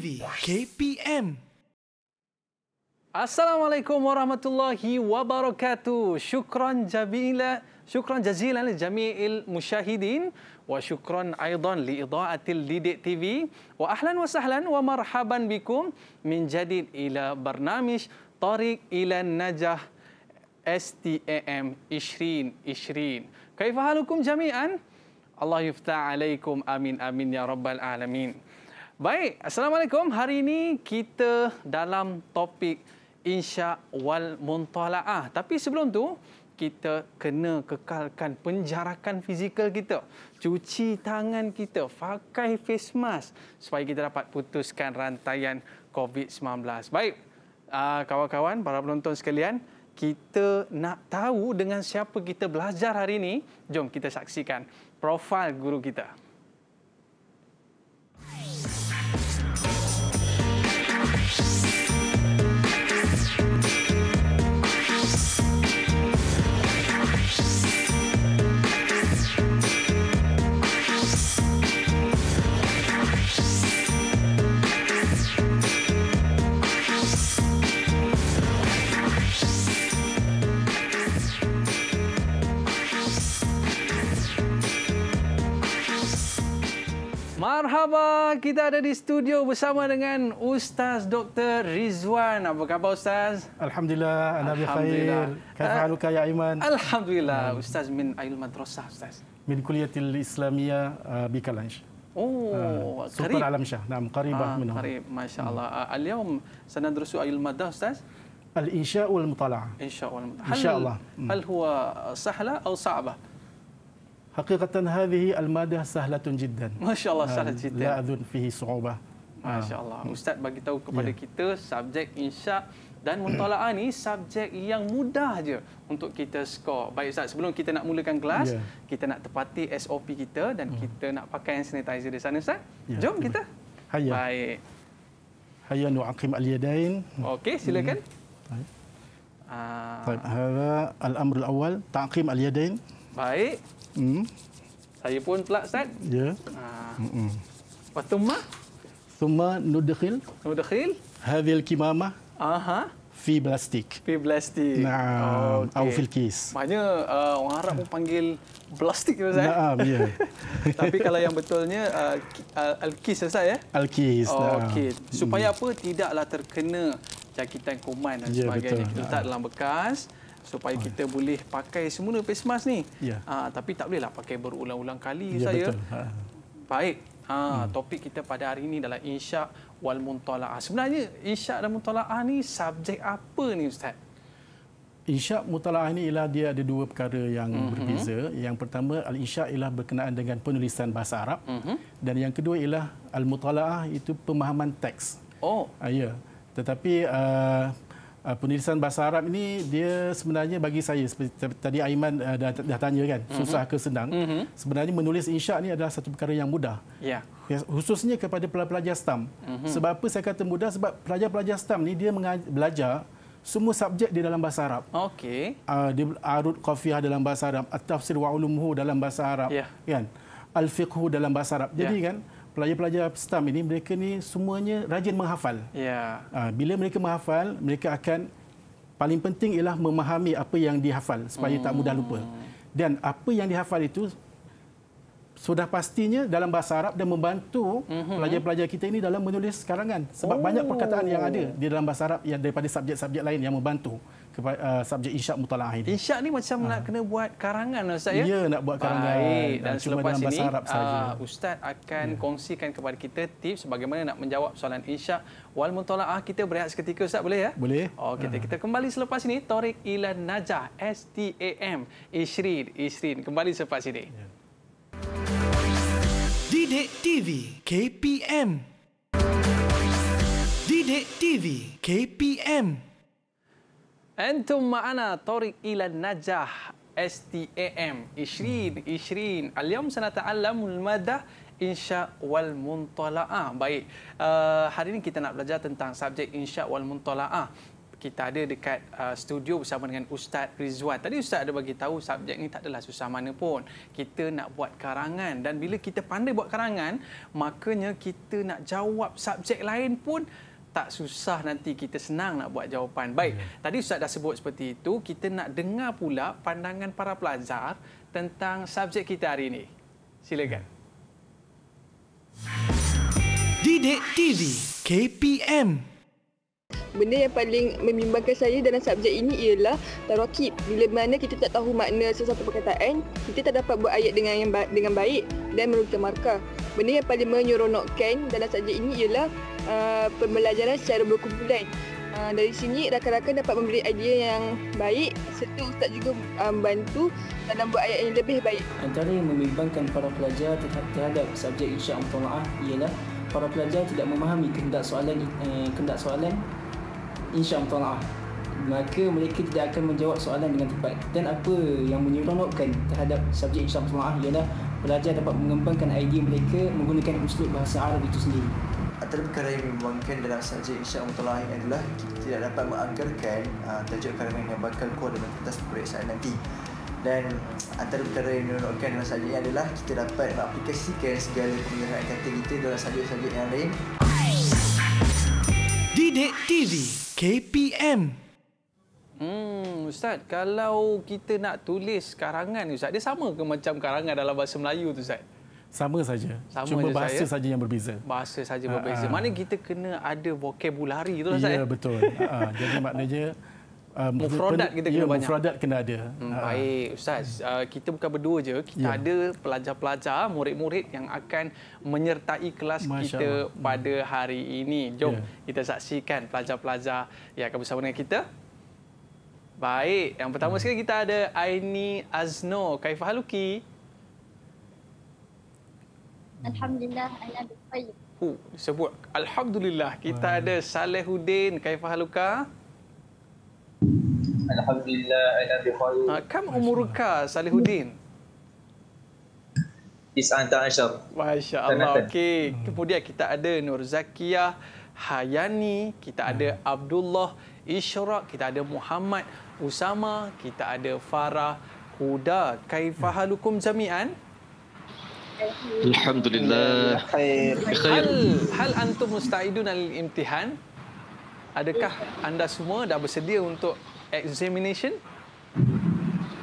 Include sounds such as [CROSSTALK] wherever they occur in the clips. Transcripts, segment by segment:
السلام عليكم ورحمة الله وبركاته شكرا جزيلا شكرا جزيلا لجميع المشاهدين وشكرا أيضا لإضاءة الديدي تي في وأهلا وسهلا ومرحبا بكم من جديد إلى برنامج طريق إلى النجاح STAM 2020 كيف حالكم جميعا؟ الله يفتح عليكم آمين آمين يا رب العالمين Baik, Assalamualaikum. Hari ini kita dalam topik insya wal muntalaah. Tapi sebelum tu kita kena kekalkan penjarakan fizikal kita. Cuci tangan kita, pakai face mask supaya kita dapat putuskan rantaian COVID-19. Baik, ah, kawan-kawan, para penonton sekalian, kita nak tahu dengan siapa kita belajar hari ini. Jom kita saksikan profil guru kita. Yes. Marhaba, kita ada di studio bersama dengan Ustaz Dr. Rizwan. Apa khabar Ustaz? Alhamdulillah, anda bi khair. Kaifa eh, haluka ya Aiman? Alhamdulillah, Ustaz min ail madrasah Ustaz. Min kuliatil Islamiyah uh, bi Kalansh. Oh, uh, super qarib. alam syah. Naam, qariba ah, minhu. Qarib, masya-Allah. Uh, Al-yawm sanadrusu ail madah Ustaz. Al-insya' wal mutala'. Insya' wal mutala'. Insya'Allah. Hal, hmm. hal huwa sahla atau sa'bah? Hakikatan hadhihi al-madah sahlatun jiddan. Masya-Allah sahlat jiddan. La adun fihi su'ubah. Ah. Masya-Allah. Ustaz bagi tahu kepada ya. kita subjek insya' dan mutalaah ini subjek yang mudah je untuk kita skor. Baik Ustaz, sebelum kita nak mulakan kelas, ya. kita nak tepati SOP kita dan hmm. kita nak pakai hand sanitizer di sana Ustaz. Ya. Jom kita. Hayya. Baik. Hayya nu'aqim al-yadain. Okey, silakan. Hmm. Baik. Ah. Baik, hadha al-amr al-awwal, ta'qim al-yadain. Baik. Hmm. Saya pun pula Ustaz. Ya. Yeah. Ha. Hmm. Wa thumma thumma nudkhil nudkhil hadhil kimama. Aha. Fi plastik. Fi plastik. Nah, oh, okay. fil kis. Maknanya uh, orang Arab pun panggil plastik tu saya. Nah, ya. ya. [LAUGHS] Tapi kalau yang betulnya uh, uh al kis saya ya. Al kis. Oh, okay. Supaya hmm. apa? Tidaklah terkena jangkitan kuman dan yeah, sebagainya. Kita letak dalam bekas supaya oh. kita boleh pakai semula face mask ni. Yeah. Ya. Ha, tapi tak bolehlah pakai berulang-ulang kali yeah, saya. Ha. Baik. Ha, hmm. Topik kita pada hari ini adalah insya' wal mutala'ah. Sebenarnya insya' dan mutala'ah ni subjek apa ni Ustaz? Insya' mutala'ah ni ialah dia ada dua perkara yang hmm berbeza. Yang pertama, al-insya' ialah berkenaan dengan penulisan bahasa Arab. hmm Dan yang kedua ialah al-mutala'ah itu pemahaman teks. Oh. Ha, ya. Tetapi... Uh, uh, penulisan bahasa Arab ini dia sebenarnya bagi saya seperti tadi Aiman uh, dah, dah tanya kan mm-hmm. susah ke senang mm-hmm. sebenarnya menulis insya ni adalah satu perkara yang mudah yeah. Ya, khususnya kepada pelajar-pelajar STEM mm-hmm. sebab apa saya kata mudah sebab pelajar-pelajar STEM ni dia belajar semua subjek di dalam bahasa Arab. Okey. Ah uh, di arud qafiyah dalam bahasa Arab, at-tafsir wa ulumuhu dalam bahasa Arab, yeah. kan? Al-fiqhu dalam bahasa Arab. Jadi yeah. kan, pelajar-pelajar STAM ini mereka ni semuanya rajin menghafal. Yeah. Ya. Bila mereka menghafal, mereka akan paling penting ialah memahami apa yang dihafal supaya hmm. tak mudah lupa. Hmm. Dan apa yang dihafal itu sudah pastinya dalam bahasa Arab dan membantu mhm. pelajar-pelajar kita ini dalam menulis karangan sebab oh. banyak perkataan yang ada oh. di dalam bahasa Arab yang daripada subjek-subjek lain yang membantu kepada, uh, subjek insya' mutala'ah ini. Insya' ni macam uh. nak kena buat karangan Ustaz ya? Ya, nak buat karangan. Baik. Ah, Dan Cuma selepas ini, Arab uh, Ustaz akan yeah. kongsikan kepada kita tips bagaimana nak menjawab soalan insya' wal mutala'ah. Kita berehat seketika Ustaz, boleh ya? Boleh. Oh, kita, uh. kita kembali selepas ini, Torik Ilan Najah, STAM, Ishrid Ishrid Kembali selepas ini. Yeah. Didik TV, KPM. Didik TV, KPM. KPM. Antum ma'ana tarik ila najah STAM 2020. Al-yawm sanata'allamu al-madah insya wal muntala'ah. Baik. Uh, hari ini kita nak belajar tentang subjek insya wal muntala'ah. Kita ada dekat uh, studio bersama dengan Ustaz Rizwan. Tadi Ustaz ada bagi tahu subjek ni tak adalah susah mana pun. Kita nak buat karangan dan bila kita pandai buat karangan, makanya kita nak jawab subjek lain pun tak susah nanti kita senang nak buat jawapan. Baik, yeah. Hmm. tadi Ustaz dah sebut seperti itu. Kita nak dengar pula pandangan para pelajar tentang subjek kita hari ini. Silakan. Didik TV KPM Benda yang paling membimbangkan saya dalam subjek ini ialah tarakib. Bila mana kita tak tahu makna sesuatu perkataan, kita tak dapat buat ayat dengan yang dengan baik dan merupakan markah. Benda yang paling menyeronokkan dalam subjek ini ialah uh, pembelajaran secara berkumpulan. Uh, dari sini rakan-rakan dapat memberi idea yang baik serta ustaz juga membantu uh, um, dalam buat ayat yang lebih baik. Antara yang membimbangkan para pelajar terhadap subjek insya Allah ialah para pelajar tidak memahami kehendak soalan eh, kehendak soalan insya Allah lah. maka mereka tidak akan menjawab soalan dengan tepat dan apa yang menyeronokkan terhadap subjek insya Allah ialah pelajar dapat mengembangkan idea mereka menggunakan uslub bahasa Arab itu sendiri antara perkara yang membuangkan dalam subjek insya Allah adalah kita tidak dapat menganggarkan uh, tajuk karangan yang bakal keluar dalam kertas periksaan nanti dan antara perkara yang menyeronokkan dalam subjek adalah kita dapat mengaplikasikan segala penggunaan kata kita dalam subjek-subjek yang lain Didik TV KPM. Hmm, Ustaz, kalau kita nak tulis karangan ni Ustaz, dia sama ke macam karangan dalam bahasa Melayu tu Ustaz? Sama saja. Sama Cuma saja bahasa ya? saja yang berbeza. Bahasa saja berbeza. Ah, ah. Mana kita kena ada vocabulary tu Ustaz? Ya, betul. uh, jadi maknanya Um, mufradat kita kena ya, banyak. Mufradat kena ada. Hmm, ah. baik, Ustaz. Hmm. Kita bukan berdua je. Kita ya. ada pelajar-pelajar, murid-murid yang akan menyertai kelas Masya kita Allah. Hmm. pada hari ini. Jom ya. kita saksikan pelajar-pelajar yang akan bersama dengan kita. Baik, yang pertama ya. sekali kita ada Aini Azno Kaifah Haluki. Hmm. Alhamdulillah, ala baik. Oh, sebut Alhamdulillah. Kita baik. ada Salehuddin Kaifah Haluka. Alhamdulillah. Alhamdulillah, ala bi khair. Ah, kam umurka Salihuddin? Isantashar. Masya-Allah. Okey. Kemudian kita ada Nur Zakiyah, Hayani, kita ada hmm. Abdullah Ishraq, kita ada Muhammad Usama, kita ada Farah Huda. Kaifahalukum jami'an? Alhamdulillah. Khair. Hal, hal antum musta'idun al-imtihan? Adakah anda semua dah bersedia untuk examination?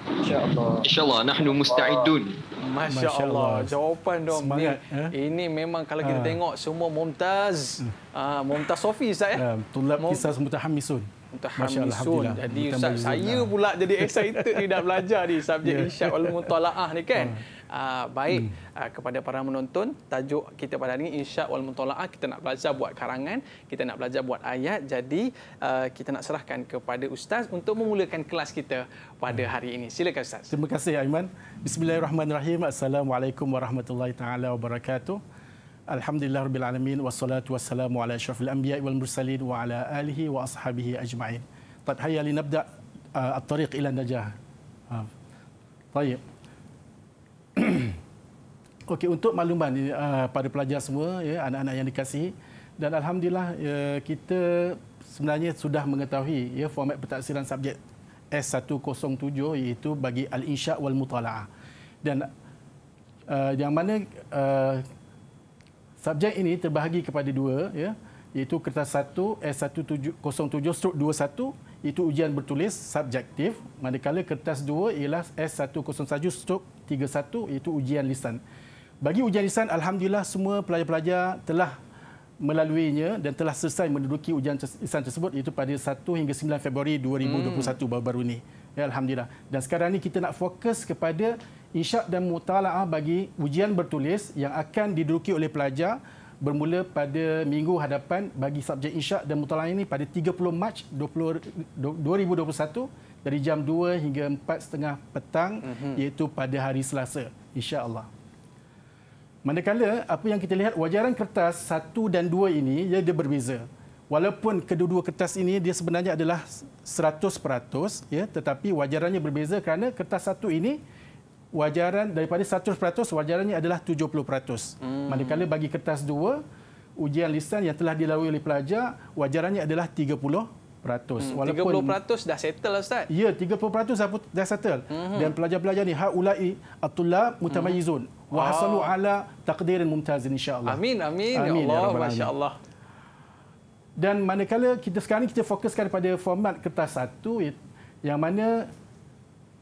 InsyaAllah. InsyaAllah. Nahnu musta'idun. Masya Allah. Jawapan dong. Semangat. Eh? Ini memang kalau kita ha. tengok semua Mumtaz. Ha. Uh, Mumtaz Sofi, Ustaz. Eh? Ya? Uh, tulab Mum... kisah semutah Hamisun. Untuk Alhamdulillah. Jadi Ustaz, saya pula jadi excited ni nak belajar ni subjek yeah. isyak wal mutalaah ni kan. Uh, baik hmm. uh, kepada para menonton tajuk kita pada hari ini insya' Allah mutalaah kita nak belajar buat karangan kita nak belajar buat ayat jadi uh, kita nak serahkan kepada ustaz untuk memulakan kelas kita pada hmm. hari ini silakan ustaz terima kasih aiman bismillahirrahmanirrahim assalamualaikum warahmatullahi taala wabarakatuh Alhamdulillah Rabbil Alamin Wassalatu wassalamu ala syurafil anbiya wal mursalin Wa ala alihi wa ashabihi ajma'in Tad hayya li nabda' uh, At-tariq ila najah uh, [CLEARS THROAT] Okey untuk makluman uh, pada pelajar semua ya, anak-anak yang dikasihi dan alhamdulillah ya, kita sebenarnya sudah mengetahui ya format pentaksiran subjek S107 iaitu bagi al-insya wal mutalaah dan uh, yang mana uh, Subjek ini terbahagi kepada dua, ya, iaitu kertas 1 S1707-21, itu ujian bertulis subjektif, manakala kertas 2 ialah S1101-31, iaitu ujian lisan. Bagi ujian lisan, Alhamdulillah semua pelajar-pelajar telah melaluinya dan telah selesai menduduki ujian lisan tersebut iaitu pada 1 hingga 9 Februari 2021 hmm. baru-baru ini. Ya, Alhamdulillah. Dan sekarang ini kita nak fokus kepada Insya dan mutala'ah bagi ujian bertulis yang akan diduduki oleh pelajar bermula pada minggu hadapan bagi subjek insya dan mutala'ah ini pada 30 Mac 2021 dari jam 2 hingga 4.30 petang mm-hmm. iaitu pada hari Selasa. Insya Allah. Manakala, apa yang kita lihat, wajaran kertas 1 dan 2 ini ia dia berbeza. Walaupun kedua-dua kertas ini dia sebenarnya adalah 100% ya tetapi wajarannya berbeza kerana kertas satu ini wajaran daripada 100% wajarannya adalah 70%. Hmm. Manakala bagi kertas 2 ujian lisan yang telah dilalui oleh pelajar wajarannya adalah 30%. Hmm, 30% Walaupun, dah settle lah Ustaz. Ya, 30% dah, dah settle. Hmm. Dan pelajar-pelajar ni, ha'ulai atullah mutamayizun. Hmm. Wow. Wahasalu ala takdirin mumtazin insyaAllah. Amin, amin. Ya amin ya Allah, ya Masya Allah. Dan manakala kita sekarang kita fokuskan pada format kertas satu yang mana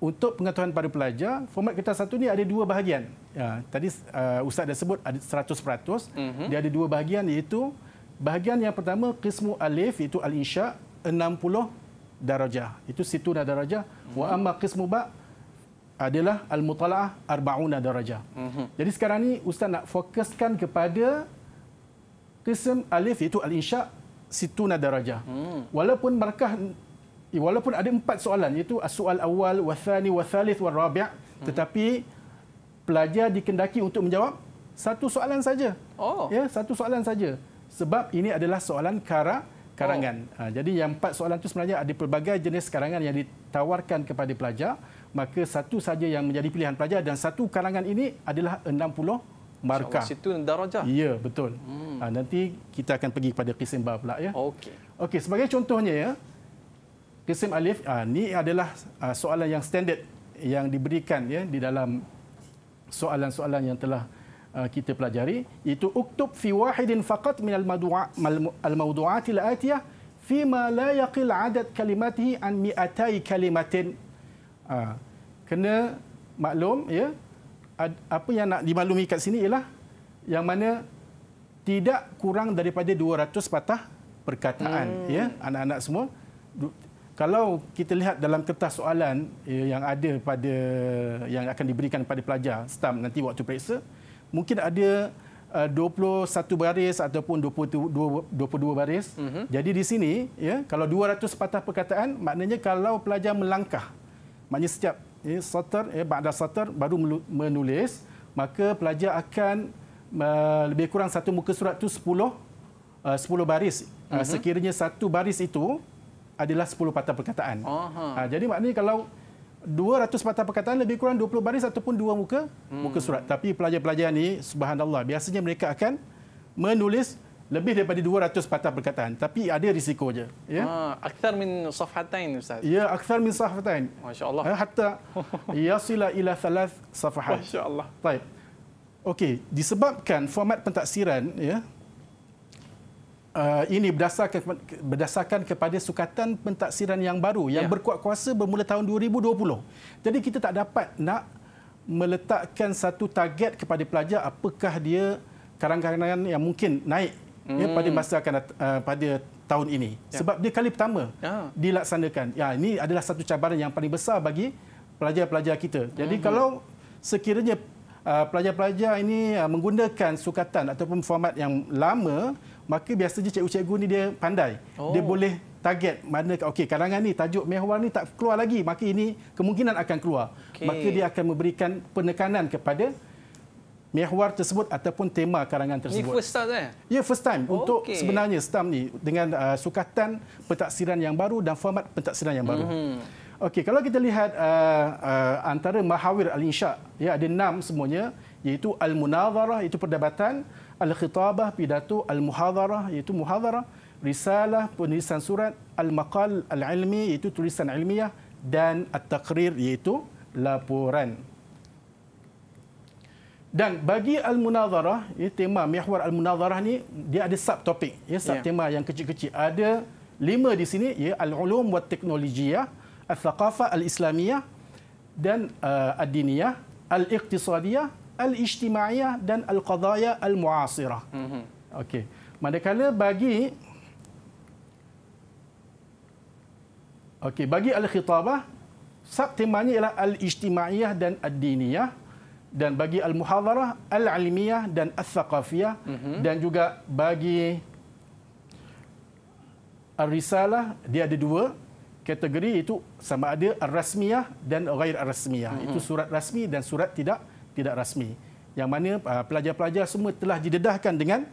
untuk pengetahuan para pelajar, format kertas satu ni ada dua bahagian. Ya, tadi uh, Ustaz dah sebut ada 100%. Uh-huh. Mhm. Dia ada dua bahagian iaitu bahagian yang pertama qismu alif iaitu al-insya 60 darajah. Itu situ dah darajah. Uh-huh. Wa mhm. amma qismu ba adalah al-mutala'ah 40 darajah. Uh-huh. Jadi sekarang ni Ustaz nak fokuskan kepada qism alif iaitu al-insya situ nada raja. Hmm. Walaupun markah Eh, walaupun ada empat soalan iaitu soal awal, wathani, wathalith, warabi' hmm. tetapi pelajar dikendaki untuk menjawab satu soalan saja. Oh. Ya, satu soalan saja. Sebab ini adalah soalan kara karangan. Oh. Ha, jadi yang empat soalan itu sebenarnya ada pelbagai jenis karangan yang ditawarkan kepada pelajar. Maka satu saja yang menjadi pilihan pelajar dan satu karangan ini adalah enam puluh markah. Di situ darajah. Ya, betul. Hmm. Ha, nanti kita akan pergi kepada kisimbah pula. Ya. Okey. Okey, sebagai contohnya ya, Qasim Alif, uh, ni adalah uh, soalan yang standard yang diberikan ya di dalam soalan-soalan yang telah uh, kita pelajari itu uktub fi wahidin faqat min al-madu'a al-mawdu'ati al-atiyah fi ma la yaqil adad kalimatihi an mi'atai kalimatin uh, kena maklum ya ad, apa yang nak dimaklumi kat sini ialah yang mana tidak kurang daripada 200 patah perkataan hmm. ya anak-anak semua kalau kita lihat dalam kertas soalan eh, yang ada pada yang akan diberikan pada pelajar STAM nanti waktu periksa mungkin ada 21 eh, baris ataupun 22 22 baris. Mm-hmm. Jadi di sini ya kalau 200 patah perkataan maknanya kalau pelajar melangkah maknanya setiap ya sutter ya ba'da sutter baru menulis maka pelajar akan uh, lebih kurang satu muka surat tu 10 uh, 10 baris. Mm-hmm. Sekiranya satu baris itu adalah 10 patah perkataan. Ha, jadi maknanya kalau 200 patah perkataan lebih kurang 20 baris ataupun dua muka hmm. muka surat. Tapi pelajar-pelajar ni subhanallah biasanya mereka akan menulis lebih daripada 200 patah perkataan tapi ada risiko je ya ah, akthar min safhatain ustaz ya akthar min safhatain Masya Allah. Ha, hatta yasila ila thalath Masya Allah. baik okey disebabkan format pentaksiran ya uh, ini berdasarkan berdasarkan kepada sukatan pentaksiran yang baru yang ya. berkuat kuasa bermula tahun 2020. Jadi kita tak dapat nak meletakkan satu target kepada pelajar apakah dia karangan-karangan yang mungkin naik ya, hmm. ya, pada masa akan uh, pada tahun ini. Ya. Sebab dia kali pertama ya. dilaksanakan. Ya, ini adalah satu cabaran yang paling besar bagi pelajar-pelajar kita. Jadi hmm. kalau sekiranya uh, pelajar-pelajar ini uh, menggunakan sukatan ataupun format yang lama maka biasanya cikgu-cikgu ni dia pandai. Oh. Dia boleh target mana okey kalangan ni tajuk mehwar ni tak keluar lagi maka ini kemungkinan akan keluar okay. maka dia akan memberikan penekanan kepada mehwar tersebut ataupun tema karangan tersebut ini first time eh ya first time okay. untuk sebenarnya stam ni dengan uh, sukatan pentaksiran yang baru dan format pentaksiran yang baru mm-hmm. okey kalau kita lihat uh, uh, antara mahawir al-insya ya ada enam semuanya iaitu al-munazarah itu perdebatan al-khitabah pidato al-muhadarah iaitu muhadarah risalah penulisan surat al-maqal al-ilmi iaitu tulisan ilmiah dan al-takrir, iaitu laporan dan bagi al-munadharah tema mihwar al-munadharah ni dia ada sub topik ya, ya. sub tema yeah. yang kecil-kecil ada lima di sini ya al-ulum wa teknologi ya al-thaqafah al-islamiyah dan uh, ad-diniyah al-iqtisadiyah al-ijtimaiyah dan al-qadaya al-muasirah. Mm -hmm. Okey. Manakala bagi Okey, bagi al-khitabah sub temanya ialah al-ijtimaiyah dan ad-diniyah dan bagi al-muhadarah al-ilmiyah dan al-thaqafiyah mm -hmm. dan juga bagi al-risalah dia ada dua kategori itu sama ada al-rasmiyah dan ghair al-rasmiyah mm -hmm. itu surat rasmi dan surat tidak tidak rasmi yang mana uh, pelajar-pelajar semua telah didedahkan dengan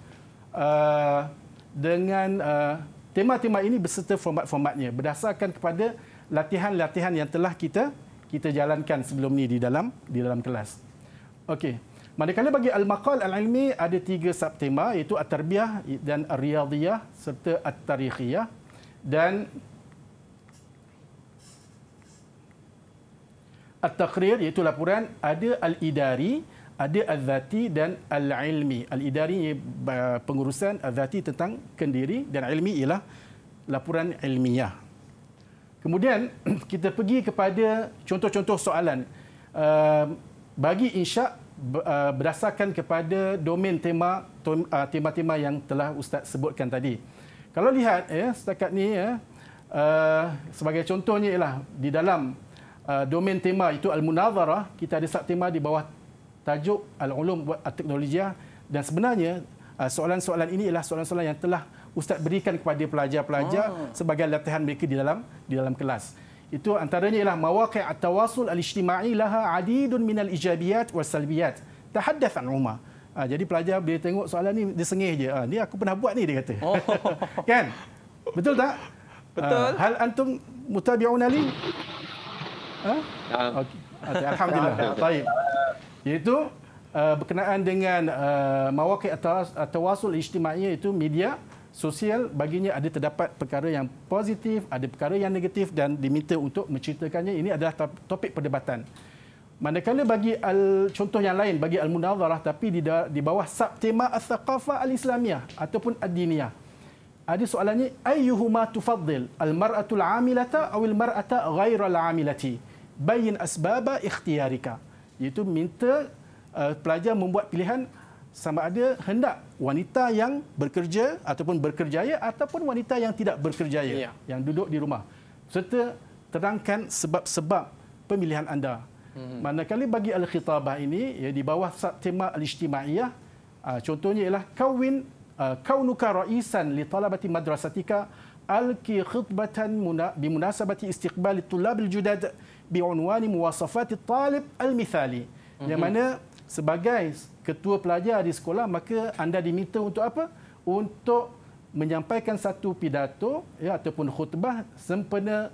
uh, dengan uh, tema-tema ini beserta format-formatnya berdasarkan kepada latihan-latihan yang telah kita kita jalankan sebelum ini di dalam di dalam kelas. Okey. Manakala bagi al-maqal al-ilmi ada tiga subtema iaitu at-tarbiyah dan ar-riyadhiyah serta at-tarikhiyah dan At-Taqrir iaitu laporan ada Al-Idari, ada Al-Zati dan Al-Ilmi. Al-Idari uh, pengurusan Al-Zati tentang kendiri dan ilmi ialah laporan ilmiah. Kemudian [CLEARS THROAT] kita pergi kepada contoh-contoh soalan. Uh, bagi insya' uh, berdasarkan kepada domain tema tema yang telah Ustaz sebutkan tadi. Kalau lihat ya, setakat ini ya, sebagai contohnya ialah di dalam Ah, domain tema itu al-munazarah kita ada tema di bawah tajuk al-ulum wa teknologi ah. dan sebenarnya ah, soalan-soalan ini ialah soalan-soalan yang telah ustaz berikan kepada pelajar-pelajar hmm. sebagai latihan mereka di dalam di dalam kelas itu antaranya ialah mawaqi' at-tawasul al-ijtimai laha adidun minal ijabiyat wa salbiyat tahaddath an umma Ha, jadi pelajar boleh tengok soalan ni dia sengih je. Ha, ni aku pernah buat ni dia kata. Oh. [LAUGHS] kan? Betul tak? Betul. Ha, hal antum mutabi'una li? Ha? Ah. Okay. Okay. Alhamdulillah. Ah, Baik. Iaitu uh, berkenaan dengan uh, mawakil atau uh, eh, tawasul ijtima'i iaitu media sosial baginya ada terdapat perkara yang positif, ada perkara yang negatif dan diminta untuk menceritakannya. Ini adalah topik perdebatan. Manakala bagi al, contoh yang lain, bagi Al-Munawarah tapi di, di bawah subtema Al-Thaqafah Al-Islamiyah ataupun Ad-Diniyah. Ada soalannya, Ayyuhuma tufadzil al-mar'atul amilata awil mar'ata ghairal amilati? Al-mar'atul bayin asbaba ikhtiyarika iaitu minta uh, pelajar membuat pilihan sama ada hendak wanita yang bekerja ataupun berkerjaya ataupun wanita yang tidak berkerjaya ya. yang duduk di rumah serta terangkan sebab-sebab pemilihan anda hmm. manakala bagi al-khitabah ini ya di bawah tema al-ijtimaiyah uh, contohnya ialah kawin uh, kaunuka raisan li talabati madrasatika alki khutbatan muna, bi munasabati istiqbal tulab al-judad bi'unwani muwasafati talib al-mithali. mm Yang mana sebagai ketua pelajar di sekolah, maka anda diminta untuk apa? Untuk menyampaikan satu pidato ya, ataupun khutbah sempena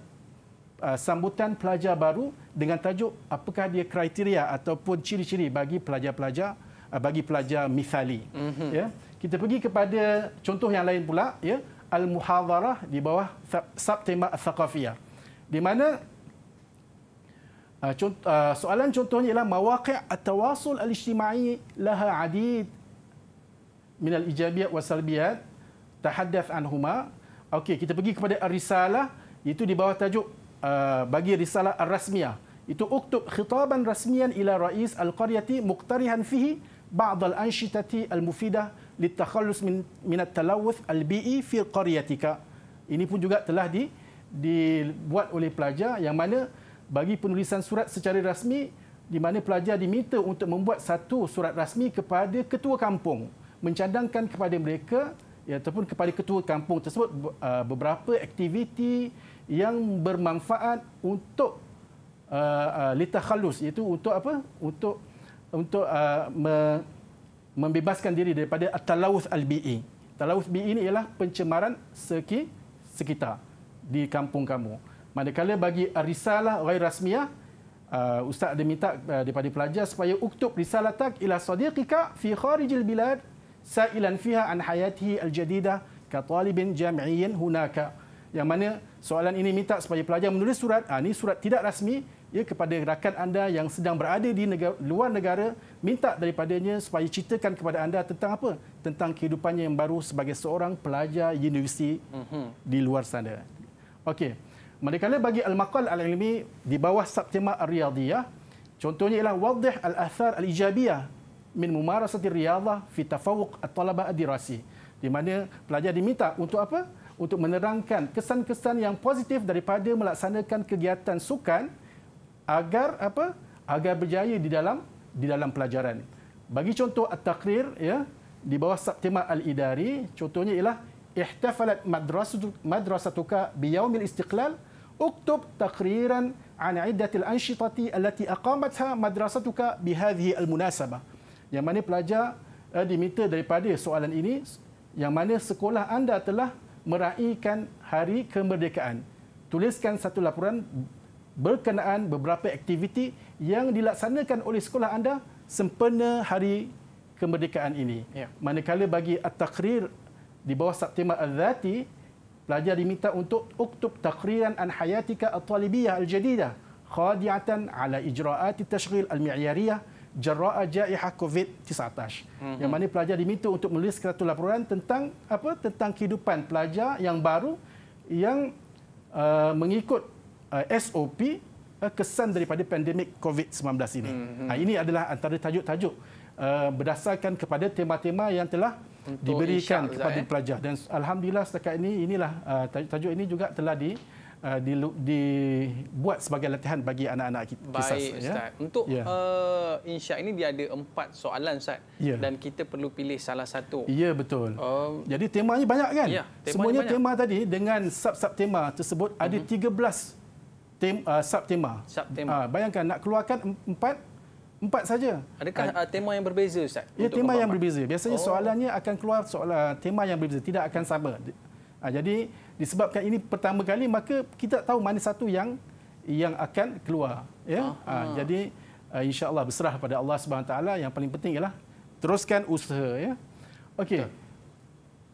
uh, sambutan pelajar baru dengan tajuk apakah dia kriteria ataupun ciri-ciri bagi pelajar-pelajar uh, bagi pelajar mithali. Mm-hmm. Ya. Kita pergi kepada contoh yang lain pula. Ya al-muhadarah di bawah subtema al-thaqafiyah. Di mana Ah, ah, soalan contohnya ialah mawaqi' at-tawasul al-ijtimai laha adid min al-ijabiyat wa salbiyat tahaddath anhuma. Okey, kita pergi kepada risalah itu di bawah tajuk ah, bagi risalah al-rasmiyah. Itu uktub khitaban rasmian ila rais al-qaryati muqtarihan fihi ba'd al-anshitati al-mufidah litakhallus min min at-talawuth al-bi'i fi qaryatika. Ini pun juga telah dibuat oleh pelajar yang mana bagi penulisan surat secara rasmi di mana pelajar diminta untuk membuat satu surat rasmi kepada ketua kampung mencadangkan kepada mereka ya, ataupun kepada ketua kampung tersebut uh, beberapa aktiviti yang bermanfaat untuk uh, uh, lita khalus iaitu untuk apa untuk untuk uh, me, membebaskan diri daripada talawus albi talawus bi ini ialah pencemaran seki, sekitar di kampung kamu. Manakala bagi risalah orang rasmiah, uh, ustaz ada minta uh, daripada pelajar supaya uktub risalatak ila sadiqika fi kharijil bilad sa'ilan fiha an hayatihi al-jadidah ka talibin jam'iyyin hunaka. Yang mana soalan ini minta supaya pelajar menulis surat, uh, ini surat tidak rasmi, ya, kepada rakan anda yang sedang berada di negara, luar negara, minta daripadanya supaya ceritakan kepada anda tentang apa? Tentang kehidupannya yang baru sebagai seorang pelajar universiti mm-hmm. di luar sana. Okey. Manakala bagi al-maqal al-ilmi di bawah subtema riyadhiyah, contohnya ialah wadih al-athar al-ijabiyah min mumarasati riyadhah fi tafawuq at-talaba ad-dirasi. Di mana pelajar diminta untuk apa? Untuk menerangkan kesan-kesan yang positif daripada melaksanakan kegiatan sukan agar apa? Agar berjaya di dalam di dalam pelajaran. Bagi contoh at-taqrir ya, di bawah subtema al-idari, contohnya ialah احتفلت مدرستك بيوم الاستقلال اكتب تقريرا عن عدة الأنشطة التي أقامتها مدرستك بهذه المناسبة yang mana pelajar uh, diminta daripada soalan ini yang mana sekolah anda telah meraihkan hari kemerdekaan tuliskan satu laporan berkenaan beberapa aktiviti yang dilaksanakan oleh sekolah anda sempena hari kemerdekaan ini. Ya. Manakala bagi at-taqrir di bawah subtema al-zati pelajar diminta untuk uktub takriran an hayatika at-talibiyah al-jadidah khadi'atan ala ijra'ati tashghil al-mi'yariyah jarra'a jaihah covid-19 hmm. yang mana pelajar diminta untuk menulis satu laporan tentang apa tentang kehidupan pelajar yang baru yang uh, mengikut uh, SOP uh, kesan daripada pandemik covid-19 ini. Hmm. Ha, ini adalah antara tajuk-tajuk uh, berdasarkan kepada tema-tema yang telah untuk diberikan isyak, kepada Zai. Eh? pelajar dan alhamdulillah setakat ini inilah uh, tajuk ini juga telah di uh, dibuat di, sebagai latihan bagi anak-anak kita Baik, ya. Ustaz. Ya? Untuk yeah. uh, insyak ini dia ada empat soalan Ustaz yeah. dan kita perlu pilih salah satu. Ya betul. Uh, Jadi temanya banyak kan? Yeah, temanya Semuanya banyak. tema tadi dengan sub-sub tema tersebut mm-hmm. ada 13 mhm. tem sub tema. Sub Uh, ah, bayangkan nak keluarkan empat Empat saja. Adakah uh, tema yang berbeza Ustaz? Ya, tema yang berbeza. Biasanya oh. soalannya akan keluar soalan ah, tema yang berbeza. Tidak akan sama. Uh, jadi disebabkan ini pertama kali maka kita tahu mana satu yang yang akan keluar. Ya? Uh, uh. Uh, jadi uh, Allah berserah pada Allah Subhanahu Taala. Yang paling penting ialah teruskan usaha. Ya? Okey.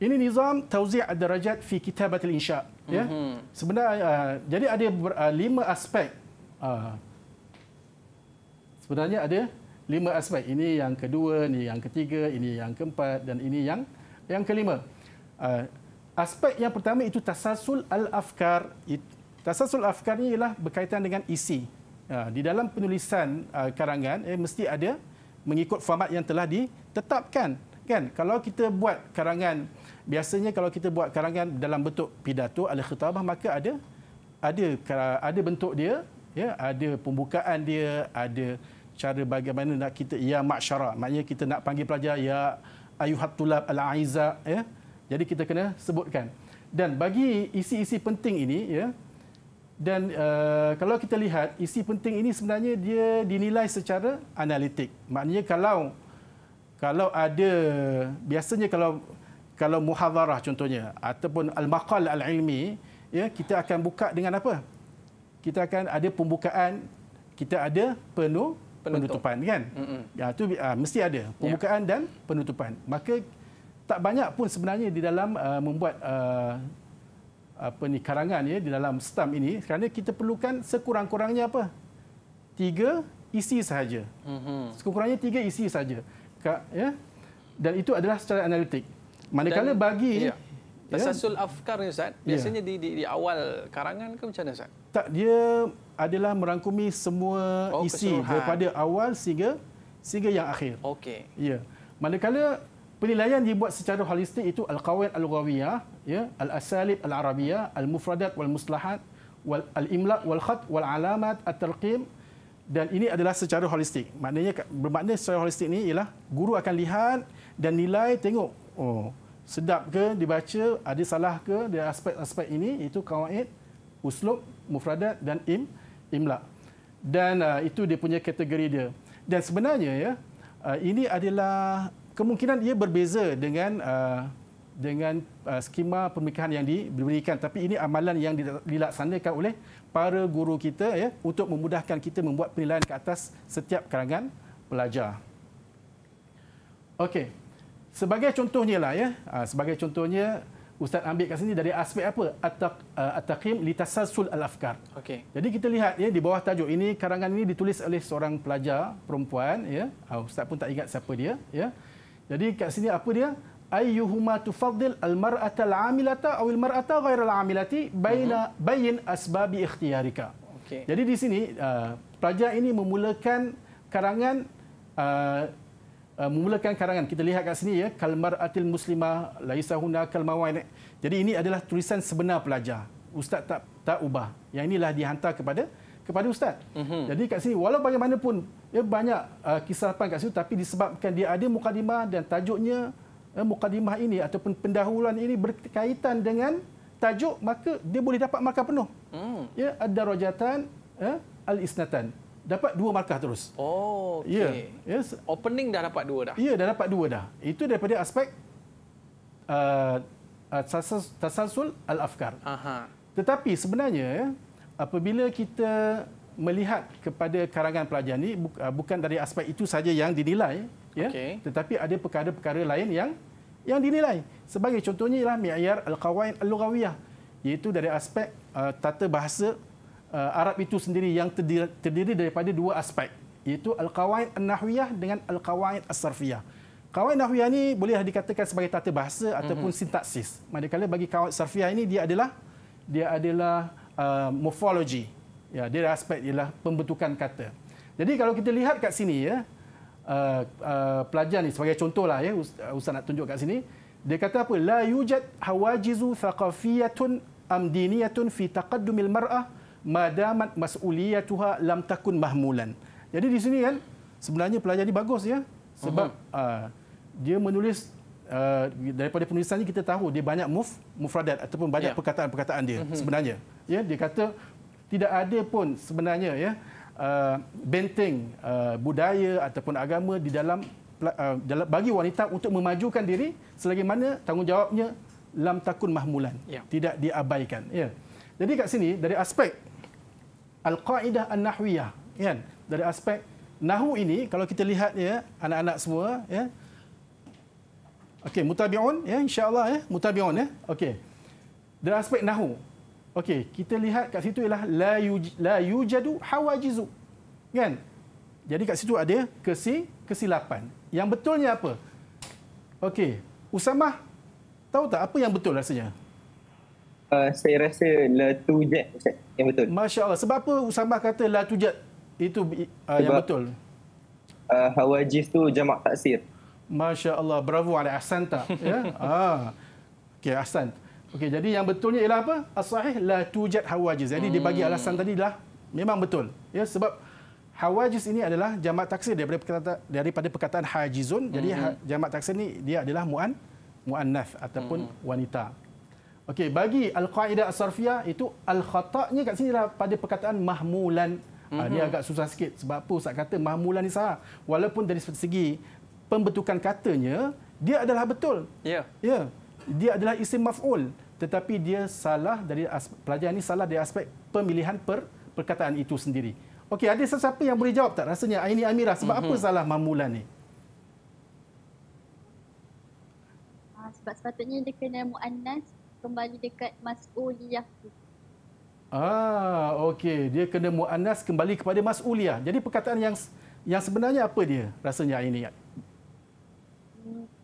Ini nizam tauzi' darajat fi kitabatil insya' ya. Mm-hmm. Sebenarnya uh, jadi ada uh, lima aspek uh, sebenarnya ada lima aspek. Ini yang kedua, ini yang ketiga, ini yang keempat dan ini yang yang kelima. Ah, aspek yang pertama itu tasasul al-afkar. Tasasul al-afkar ini ialah berkaitan dengan isi. Ah, di dalam penulisan ah, karangan, eh, mesti ada mengikut format yang telah ditetapkan. Kan? Kalau kita buat karangan, biasanya kalau kita buat karangan dalam bentuk pidato al-khitabah, maka ada ada ada bentuk dia, ya, ada pembukaan dia, ada cara bagaimana nak kita ya maksyara maknanya kita nak panggil pelajar ya ayuhat tulab al aiza ya jadi kita kena sebutkan dan bagi isi-isi penting ini ya dan uh, kalau kita lihat isi penting ini sebenarnya dia dinilai secara analitik maknanya kalau kalau ada biasanya kalau kalau muhadharah contohnya ataupun al-maqal al-ilmi ya kita akan buka dengan apa kita akan ada pembukaan kita ada penuh penutupan kan ya itu uh, ah, mesti ada pembukaan ya. dan penutupan maka tak banyak pun sebenarnya di dalam uh, membuat uh, apa ni karangan ya di dalam stamp ini kerana kita perlukan sekurang-kurangnya apa tiga isi sahaja mm-hmm. sekurang-kurangnya tiga isi sahaja Kak, ya dan itu adalah secara analitik manakala dan, bagi ya. Tasasul ya. afkar ni Ustaz, ya. biasanya ya. di, di, di awal karangan ke macam mana Ustaz? Tak, dia adalah merangkumi semua oh, isi keseluruhan. daripada awal sehingga sehingga yang akhir. Okey. Ya. Manakala penilaian dibuat secara holistik itu al-qawaid al-ghawiyah, ya, al-asalib al-arabiyah, al-mufradat wal-muslahat, al-imla wal-khat wal-alamat at-tarqim dan ini adalah secara holistik. Maknanya bermakna secara holistik ni ialah guru akan lihat dan nilai tengok oh sedap ke dibaca, ada salah ke dia aspek-aspek ini itu kawaid, uslub, mufradat dan im imla. Dan uh, itu dia punya kategori dia. Dan sebenarnya ya, uh, ini adalah kemungkinan ia berbeza dengan uh, dengan uh, skema pemikahan yang diberikan tapi ini amalan yang dilaksanakan oleh para guru kita ya untuk memudahkan kita membuat penilaian ke atas setiap karangan pelajar. Okey sebagai contohnya lah ya ah, sebagai contohnya ustaz ambil kat sini dari aspek apa ataq ataqim ah, litasassul alafkar okey jadi kita lihat ya di bawah tajuk ini karangan ini ditulis oleh seorang pelajar perempuan ya ah, ustaz pun tak ingat siapa dia ya jadi kat sini apa dia ayyuhuma tufaddil almar'atal amilata aw almar'ata ghairal amilati baina mhm. bayin asbab ikhtiyarika okey jadi di sini pelajar ini memulakan karangan Uh, memulakan karangan kita lihat kat sini ya kalmar atil muslimah laisa huna kalmawain jadi ini adalah tulisan sebenar pelajar ustaz tak tak ubah yang inilah dihantar kepada kepada ustaz mm-hmm. jadi kat sini walau bagaimanapun ya banyak uh, kisahan kat situ tapi disebabkan dia ada mukadimah dan tajuknya uh, mukadimah ini ataupun pendahuluan ini berkaitan dengan tajuk maka dia boleh dapat markah penuh mm. ya ad-darajatan uh, al-isnatan dapat dua markah terus. Oh, ya, okey. Yeah. Yes. Opening dah dapat dua dah. Ya, yeah, dah dapat dua dah. Itu daripada aspek uh, uh tasasul al-afkar. Aha. Tetapi sebenarnya apabila kita melihat kepada karangan pelajar ini uh, bukan dari aspek itu saja yang dinilai ya, okay. ya tetapi ada perkara-perkara lain yang yang dinilai sebagai contohnya ialah mi'yar al-qawaid al-lughawiyah iaitu dari aspek uh, tata bahasa uh, Arab itu sendiri yang terdiri, terdiri daripada dua aspek iaitu al-qawaid an-nahwiyah dengan al-qawaid as-sarfiyah. Qawaid nahwiyah ni boleh dikatakan sebagai tata bahasa mhm. ataupun mm-hmm. sintaksis. Manakala bagi qawaid sarfiyah ini dia adalah dia adalah uh, morphology. Ya, dia ada aspek ialah pembentukan kata. Jadi kalau kita lihat kat sini ya, uh, uh, pelajar ni sebagai contohlah ya, uh, ustaz nak tunjuk kat sini, dia kata apa? La yujad hawajizu thaqafiyatun am diniyatun fi taqaddumil mar'ah madamat mas'uliyatuha lam takun mahmulan. Jadi di sini kan sebenarnya pelajar ini bagus ya sebab uh-huh. uh, dia menulis uh, daripada penulisannya kita tahu dia banyak muf mufradat ataupun banyak yeah. perkataan-perkataan dia uh-huh. sebenarnya. Ya dia kata tidak ada pun sebenarnya ya uh, benteng uh, budaya ataupun agama di dalam uh, bagi wanita untuk memajukan diri selagi mana tanggungjawabnya lam takun mahmulan. Yeah. Tidak diabaikan ya. Jadi kat sini dari aspek al-qaidah an-nahwiyah ya. dari aspek nahu ini kalau kita lihat ya anak-anak semua ya okey mutabiun ya insyaallah ya mutabiun ya okey dari aspek nahu okey kita lihat kat situ ialah la yuj, la yujadu hawajizu kan jadi kat situ ada kesi kesilapan yang betulnya apa okey usamah tahu tak apa yang betul rasanya Eh, saya rasa Latu Jet yang betul. Masya Allah. Sebab apa Usamah kata Latu Jet itu uh, Sebab, yang betul? Uh, eh, Hawajif tu jamak taksir. Masya Allah. Bravo Ali Ahsan tak? [LAUGHS] ya? ah. Okey Ahsan. Okey jadi yang betulnya ialah apa? As-sahih Latu Jet Hawajif. Jadi hmm. dia bagi hmm. alasan tadi lah memang betul. Ya sebab hawajiz ini adalah jamak taksir daripada perkataan, daripada perkataan hajizun. Jadi mm-hmm. jamak taksir ini dia adalah mu'an mu'annath ataupun mm-hmm. wanita. Okey, bagi al-qaidah as-sarfiyah itu al-khata'nya kat sini lah pada perkataan mahmulan. Mm -hmm. Ini agak susah sikit. Sebab apa Ustaz kata mahmulan ni salah. Walaupun dari segi pembentukan katanya, dia adalah betul. Ya. Yeah. Ya. Yeah. Dia adalah isim maf'ul. Tetapi dia salah dari aspek, pelajaran ini salah dari aspek pemilihan per perkataan itu sendiri. Okey, ada sesiapa yang boleh jawab tak? Rasanya Aini Amira Sebab mm -hmm. apa mhm. salah mahmulan ni? Ah, sebab sepatutnya dia kena mu'annas kembali dekat mas'uliyah tu. Ah, okey. Dia kena mu'anas kembali kepada mas'uliyah. Jadi perkataan yang yang sebenarnya apa dia rasanya ini?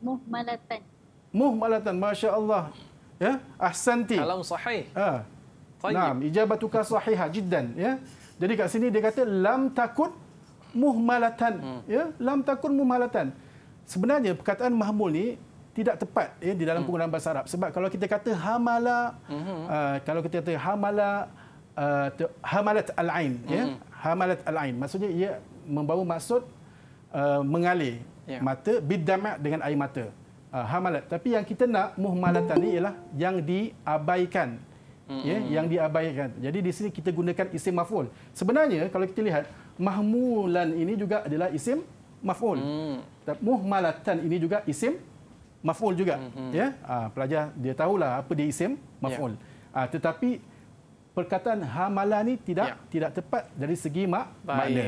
Muhmalatan. Muhmalatan, Masya Allah. Ya? Ahsanti. Kalau sahih. Ah. Ha. Nah, ijabatuka sahihah jiddan. Ya? Jadi kat sini dia kata, lam takut muhmalatan. Hmm. Ya? Lam takut muhmalatan. Sebenarnya perkataan mahmul ni tidak tepat ya di dalam hmm. penggunaan bahasa Arab sebab kalau kita kata hamala hmm. uh, kalau kita kata hamala uh, hamalat al-ain ya hmm. hamalat al-ain maksudnya ia membawa maksud uh, mengalir ya. mata bidama dengan air mata uh, hamalat tapi yang kita nak muhmalatan ni ialah yang diabaikan mm-hmm. ya yang diabaikan jadi di sini kita gunakan isim maf'ul sebenarnya kalau kita lihat mahmulan ini juga adalah isim maf'ul mm. muhmalatan ini juga isim maf'ul juga mm-hmm. ya uh, pelajar dia tahulah apa dia isim maf'ul yeah. Ya. uh, tetapi perkataan hamala ni tidak yeah. tidak tepat dari segi mak Baik. makna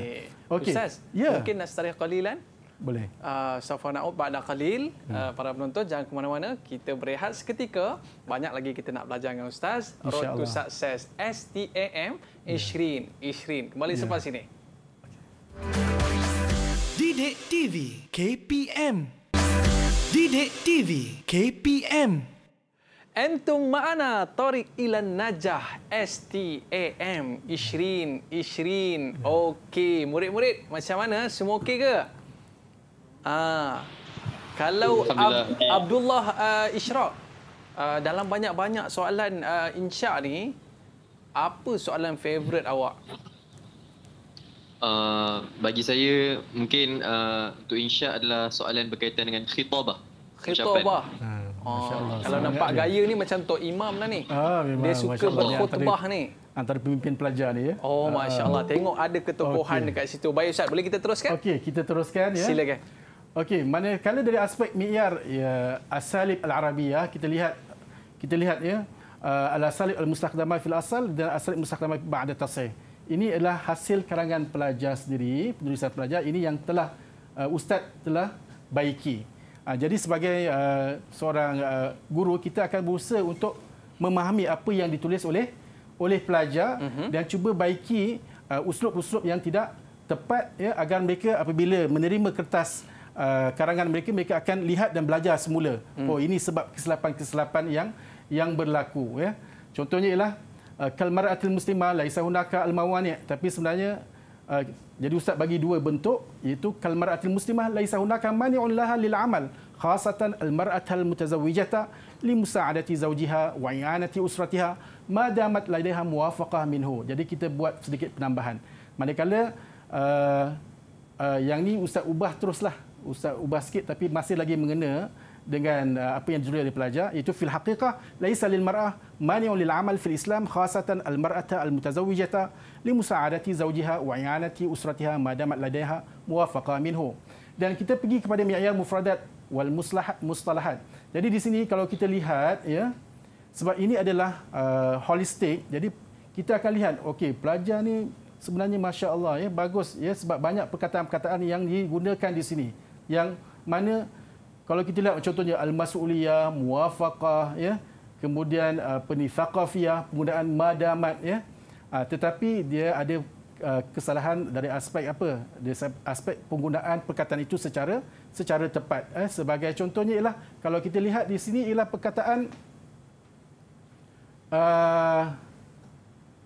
okey ustaz yeah. mungkin nastarih qalilan boleh uh, ah, safa na'ud ba'da qalil hmm. uh, para penonton jangan ke mana-mana kita berehat seketika banyak lagi kita nak belajar dengan ustaz road to success S T A M ya. Ishrin Ishrin kembali yeah. selepas ini okay. Didik TV KPM Didik TV KPM Entum Ma'ana Torik Ilan Najah STAM Ishrin Ishrin Okey Murid-murid Macam mana? Semua okey ke? Ah, Kalau Ab- Abdullah uh, Ishraq uh, Dalam banyak-banyak soalan uh, Insya ni Apa soalan favorite awak? Eh, bagi saya mungkin uh, untuk insya adalah soalan berkaitan dengan khitabah. Khitabah. Oh, hmm, ah, kalau nampak gaya ni macam tok imam lah ni. Ah, memang, dia suka berkhutbah ni. Antara pemimpin pelajar ni. Ya. Oh, Masya Allah. Ah. Tengok ada ketokohan okay. dekat situ. Baik Ustaz, boleh kita teruskan? Okey, kita teruskan. Ya. Silakan. Okey, manakala dari aspek mi'yar ya, asalib al-Arabiyah, kita lihat kita lihat ya. Uh, al-asalib al-mustakhdamah fil asal dan asalib al-mustakhdamah ba'da tasih ini adalah hasil karangan pelajar sendiri, penulisan pelajar ini yang telah uh, ustaz telah baiki. Uh, jadi sebagai uh, seorang uh, guru kita akan berusaha untuk memahami apa yang ditulis oleh oleh pelajar uh mhm. -huh. dan cuba baiki uh, uslub-uslub uh, yang tidak tepat ya agar mereka apabila menerima kertas uh, karangan mereka mereka akan lihat dan belajar semula. Hmm. Oh ini sebab kesilapan-kesilapan yang yang berlaku ya. Contohnya ialah Eh, kalmaratul muslimah laisa hunaka almawani' tapi sebenarnya uh, jadi ustaz bagi dua bentuk iaitu kalmaratul muslimah laisa hunaka mani'un laha lil amal khasatan almar'atul mutazawwijata li musa'adati zawjiha wa i'anati usratiha ma damat ladaiha muwafaqah minhu jadi kita buat sedikit penambahan manakala uh, uh, yang ni ustaz ubah teruslah ustaz ubah sikit tapi masih lagi mengenai dengan uh, apa yang dijulur oleh pelajar iaitu fil haqiqah laisa lil mar'ah mani'un lil amal fil islam khasatan al mar'ata al mutazawwijata li musa'adati zawjiha wa i'anati usratiha ma damat ladaiha muwafaqah minhu dan kita pergi kepada mi'yar mufradat wal muslahat mustalahat jadi di sini kalau kita lihat ya sebab ini adalah uh, holistik jadi kita akan lihat okey pelajar ni sebenarnya masya-Allah ya bagus ya sebab banyak perkataan-perkataan yang digunakan di sini yang mana kalau kita lihat contohnya al-mas'uliyah, muwafaqah ya. Kemudian apa uh, ni thaqafiyah, penggunaan madamat ya. Uh, tetapi dia ada uh, kesalahan dari aspek apa? Dia aspek penggunaan perkataan itu secara secara tepat eh. Sebagai contohnya ialah kalau kita lihat di sini ialah perkataan uh,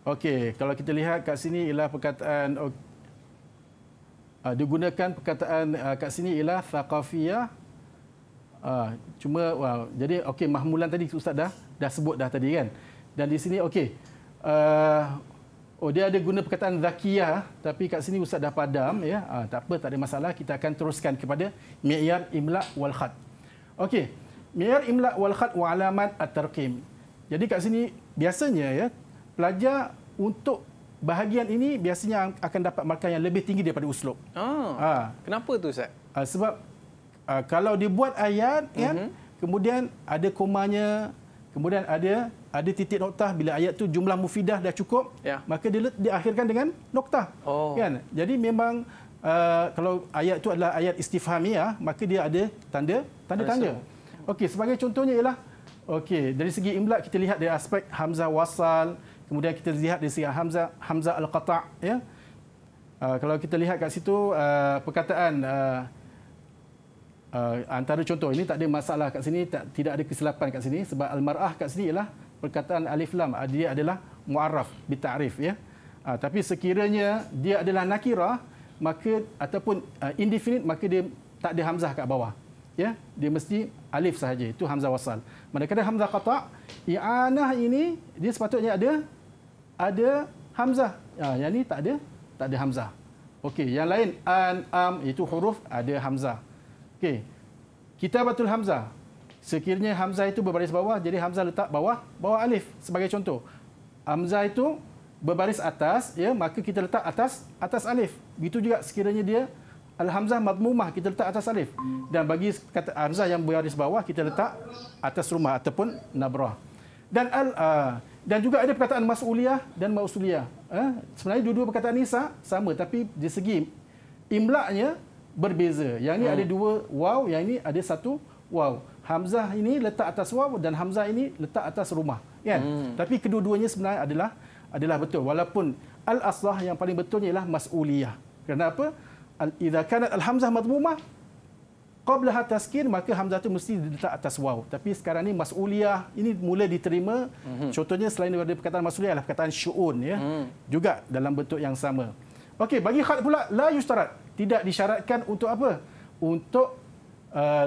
Okey, kalau kita lihat kat sini ialah perkataan uh, digunakan perkataan uh, kat sini ialah thaqafiyah Uh, cuma uh, jadi okey mahmulan tadi ustaz dah dah sebut dah tadi kan. Dan di sini okey. Uh, oh dia ada guna perkataan zakiyah tapi kat sini ustaz dah padam ya. Uh, tak apa tak ada masalah kita akan teruskan kepada mi'yar imla wal khat. Okey. Mi'yar imla wal khat wa alamat at-tarqim. Jadi kat sini biasanya ya pelajar untuk bahagian ini biasanya akan dapat markah yang lebih tinggi daripada uslub. Oh, ah. Ha. Kenapa tu ustaz? Uh, sebab uh, kalau dia buat ayat mm-hmm. kan kemudian ada komanya kemudian ada ada titik noktah bila ayat tu jumlah mufidah dah cukup yeah. maka dia diakhirkan dengan noktah oh. kan jadi memang uh, kalau ayat tu adalah ayat istifhamiyah maka dia ada tanda tanda-tanda okey sebagai contohnya ialah okey dari segi imlak kita lihat dari aspek hamzah wasal kemudian kita lihat dari segi hamzah hamzah al-qata' ya uh, kalau kita lihat kat situ uh, perkataan uh, uh, antara contoh ini tak ada masalah kat sini tak tidak ada kesilapan kat sini sebab al-mar'ah kat sini ialah perkataan alif lam ah, dia adalah mu'arraf bi ta'rif ya uh, tapi sekiranya dia adalah nakirah maka ataupun uh, indefinite maka dia tak ada hamzah kat bawah ya dia mesti alif sahaja itu hamzah wasal manakala hamzah qata i'anah ini dia sepatutnya ada ada hamzah ya yang ni tak ada tak ada hamzah okey yang lain an am itu huruf ada hamzah Okey. Kitabatul Hamzah. Sekiranya Hamzah itu berbaris bawah, jadi Hamzah letak bawah, bawah alif sebagai contoh. Hamzah itu berbaris atas, ya, maka kita letak atas atas alif. Begitu juga sekiranya dia Al-Hamzah Madmumah, kita letak atas alif. Dan bagi kata Hamzah yang berbaris bawah, kita letak atas rumah ataupun nabrah. Dan al uh, dan juga ada perkataan mas'uliyah dan mausuliyah. Eh, sebenarnya dua-dua perkataan ini sama, tapi di segi imlaknya, berbeza. Yang ini hmm. ada dua waw, yang ini ada satu waw. Hamzah ini letak atas waw dan Hamzah ini letak atas rumah. Kan? Hmm. Tapi kedua-duanya sebenarnya adalah adalah betul. Walaupun al-aslah yang paling betulnya ialah mas'uliyah. Kenapa? Idza kanat al-hamzah madhmumah qablaha taskin maka hamzah itu mesti diletak atas waw. Tapi sekarang ini mas'uliyah ini mula diterima. Hmm. Contohnya selain daripada perkataan mas'uliyah adalah perkataan syu'un ya. Hmm. Juga dalam bentuk yang sama. Okey, bagi khat pula la yustarat tidak disyaratkan untuk apa? Untuk uh,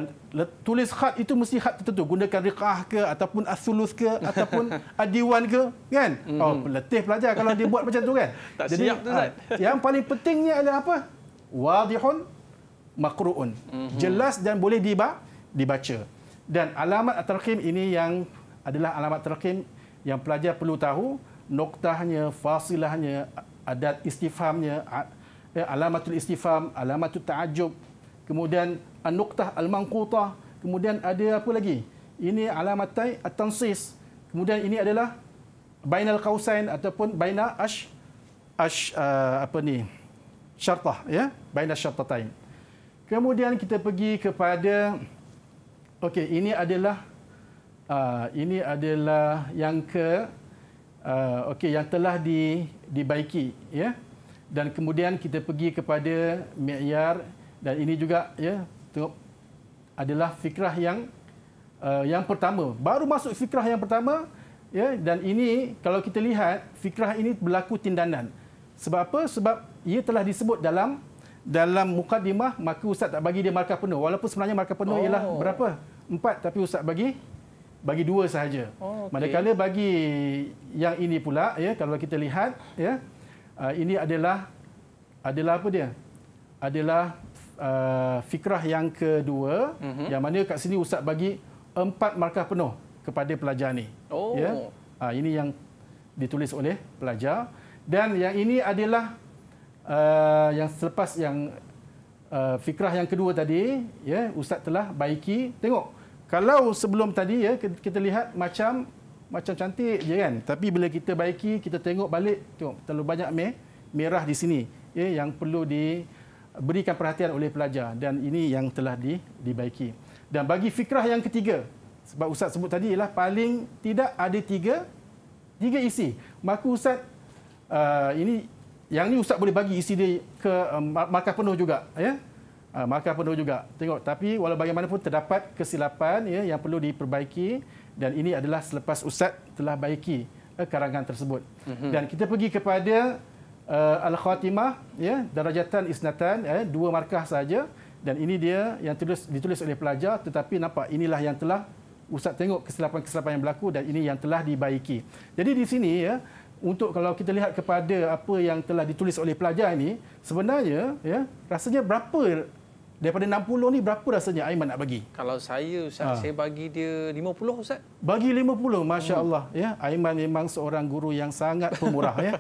tulis khat itu mesti khat tertentu. Gunakan riqah ke ataupun as-sulus ke [LAUGHS] ataupun adiwan ke, kan? Hmm. Oh, letih pelajar kalau dia buat macam tu kan. [LAUGHS] Tak Jadi, siap tu, ha, Ustaz. Yang paling pentingnya adalah apa? Wadihun makruun. Mhm. Jelas dan boleh dibaca. Dan alamat at-tarqim ini yang adalah alamat at-tarqim yang pelajar perlu tahu noktahnya, fasilahnya, adat istifhamnya eh, alamatul istifham alamatul taajub kemudian anuktah al-manqutah kemudian ada apa lagi ini alamat at-tansis kemudian ini adalah bainal qausain ataupun baina ash ash uh, apa ni syartah ya baina syartatain kemudian kita pergi kepada okey ini adalah uh, ini adalah yang ke uh, okey yang telah di, dibaiki ya dan kemudian kita pergi kepada miyar dan ini juga ya tengok adalah fikrah yang uh, yang pertama baru masuk fikrah yang pertama ya dan ini kalau kita lihat fikrah ini berlaku tindanan sebab apa sebab ia telah disebut dalam dalam mukadimah maka ustaz tak bagi dia markah penuh walaupun sebenarnya markah penuh oh. ialah berapa Empat, tapi ustaz bagi bagi dua sahaja. Oh, okay. Manakala bagi yang ini pula ya kalau kita lihat ya uh, ini adalah adalah apa dia? Adalah uh, fikrah yang kedua mm-hmm. yang mana kat sini ustaz bagi empat markah penuh kepada pelajar ni. Oh. Ya. Uh, ini yang ditulis oleh pelajar dan yang ini adalah uh, yang selepas yang uh, fikrah yang kedua tadi ya ustaz telah baiki tengok kalau sebelum tadi ya kita lihat macam macam cantik je kan tapi bila kita baiki kita tengok balik tengok terlalu banyak meh merah di sini ya yang perlu diberikan perhatian oleh pelajar dan ini yang telah di, dibaiki dan bagi fikrah yang ketiga sebab ustaz sebut tadi ialah paling tidak ada tiga tiga isi maka ustaz uh, ini yang ni ustaz boleh bagi isi dia ke uh, markah penuh juga ya uh, ah, markah penuh juga. Tengok, tapi walaupun bagaimanapun terdapat kesilapan ya, yang perlu diperbaiki dan ini adalah selepas Ustaz telah baiki uh, karangan tersebut. Mm -hmm. Dan kita pergi kepada uh, Al-Khatimah, ya, darajatan isnatan, eh, dua markah saja dan ini dia yang ditulis, ditulis oleh pelajar tetapi nampak inilah yang telah Ustaz tengok kesilapan-kesilapan yang berlaku dan ini yang telah dibaiki. Jadi di sini ya, untuk kalau kita lihat kepada apa yang telah ditulis oleh pelajar ini, sebenarnya ya, rasanya berapa Daripada 60 ni berapa rasanya Aiman nak bagi? Kalau saya Ustaz, ha. saya bagi dia 50 Ustaz. Bagi 50, masya-Allah hmm. ya. Aiman memang seorang guru yang sangat pemurah ya.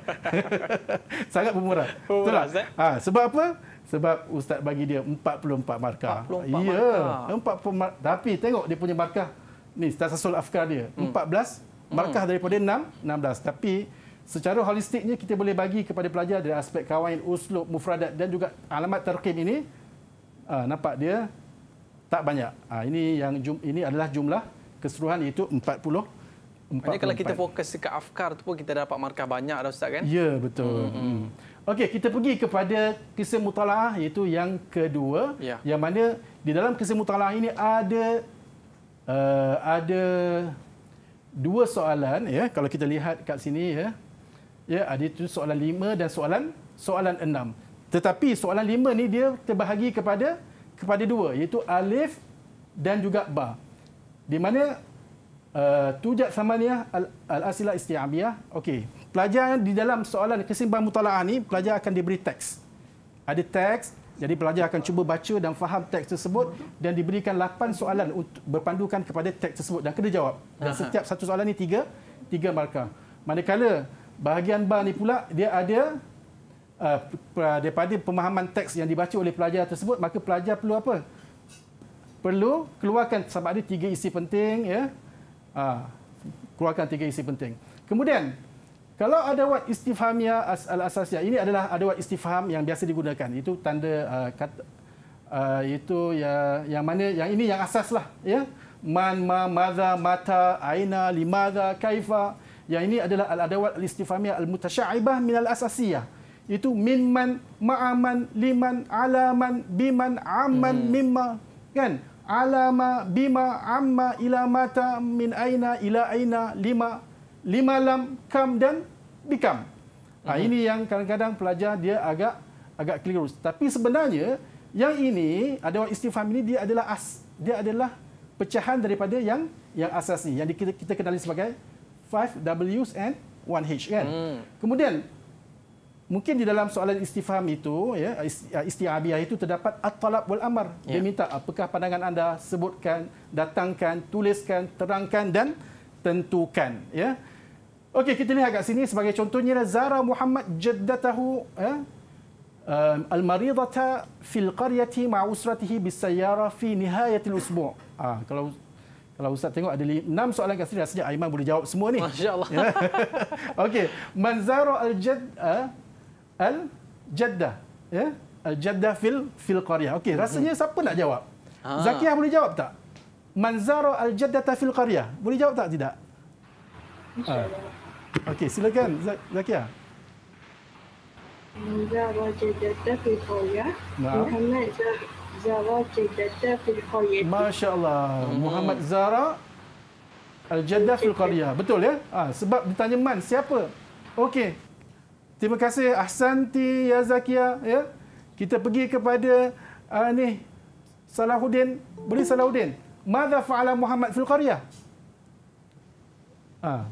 [LAUGHS] sangat pemurah. pemurah Betul tak? Ha, sebab apa? Sebab Ustaz bagi dia 44 markah. 44 ya, markah. 40 mar tapi tengok dia punya markah. Ni Tasasul Afkar dia. Hmm. 14 hmm. markah hmm. daripada 6, 16. Tapi secara holistiknya kita boleh bagi kepada pelajar dari aspek kawain, uslub, mufradat dan juga alamat terkim ini uh, nampak dia tak banyak. Uh, ini yang jum, ini adalah jumlah keseluruhan iaitu 40 Maksudnya kalau kita fokus dekat afkar tu pun kita dapat markah banyak dah ustaz kan? Ya betul. Hmm, hmm. Hmm. Okey, kita pergi kepada kisah mutalaah iaitu yang kedua ya. yang mana di dalam kisah mutalaah ini ada uh, ada dua soalan ya kalau kita lihat kat sini ya. Ya, ada itu soalan lima dan soalan soalan enam. Tetapi soalan lima ni dia terbahagi kepada kepada dua iaitu alif dan juga ba. Di mana uh, tujat samania al-asila isti'abiyah. Okey. Pelajar di dalam soalan kesimpulan mutalaah ni pelajar akan diberi teks. Ada teks jadi pelajar akan cuba baca dan faham teks tersebut dan diberikan lapan soalan untuk berpandukan kepada teks tersebut dan kena jawab. Dan setiap satu soalan ini tiga tiga markah. Manakala bahagian bar ni pula dia ada uh, daripada pemahaman teks yang dibaca oleh pelajar tersebut maka pelajar perlu apa perlu keluarkan sama ada tiga isi penting ya uh, keluarkan tiga isi penting kemudian kalau adawat istifhamia al-asasiyah ini adalah adawat istifham yang biasa digunakan itu tanda uh, kata Uh, itu yang, yang mana yang ini yang asas lah ya man ma mada mata aina limada kaifa yang ini adalah al adawat al istifamiyah al mutasyaibah min al asasiyah itu minman ma'aman liman alaman biman amman hmm. mimma kan alama bima amma ila mata min aina ila aina lima lima lam kam dan bikam ha, hmm. ini yang kadang-kadang pelajar dia agak agak keliru tapi sebenarnya yang ini ada istifham ini dia adalah as dia adalah pecahan daripada yang yang asas ni yang kita kita kenali sebagai 5 w's and 1 h kan hmm. kemudian mungkin di dalam soalan istifham itu ya, ya istiabiah itu terdapat at-talab wal amar dia yeah. minta apakah pandangan anda sebutkan datangkan tuliskan terangkan dan tentukan ya okey kita lihat kat sini sebagai contohnya zara muhammad jaddatahu ya um, al-maridata fil qaryati ma usratihi bisayara fi nihayatil al-usbu' ah kalau kalau Ustaz tengok ada enam soalan kat sini, rasanya Aiman boleh jawab semua ni. Masya Allah. Ya. [LAUGHS] Okey. Manzara al-jad, uh, ah, al jaddah ya al jaddah fil fil qaryah okey mhm. rasanya siapa nak jawab ha. zakiah boleh jawab tak man al jaddah fil qaryah boleh jawab tak tidak ha. okey silakan zakiah man zara al jaddah fil qaryah hmm. muhammad zara al jaddah fil qaryah Masya Allah, muhammad zara al jaddah fil qaryah betul ya ha. sebab ditanya man siapa okey Terima kasih Ahsanti ya Zakia ya. Kita pergi kepada uh, ni Salahuddin, beri Salahuddin. Madza fa'ala Muhammad fil qaryah? Ah.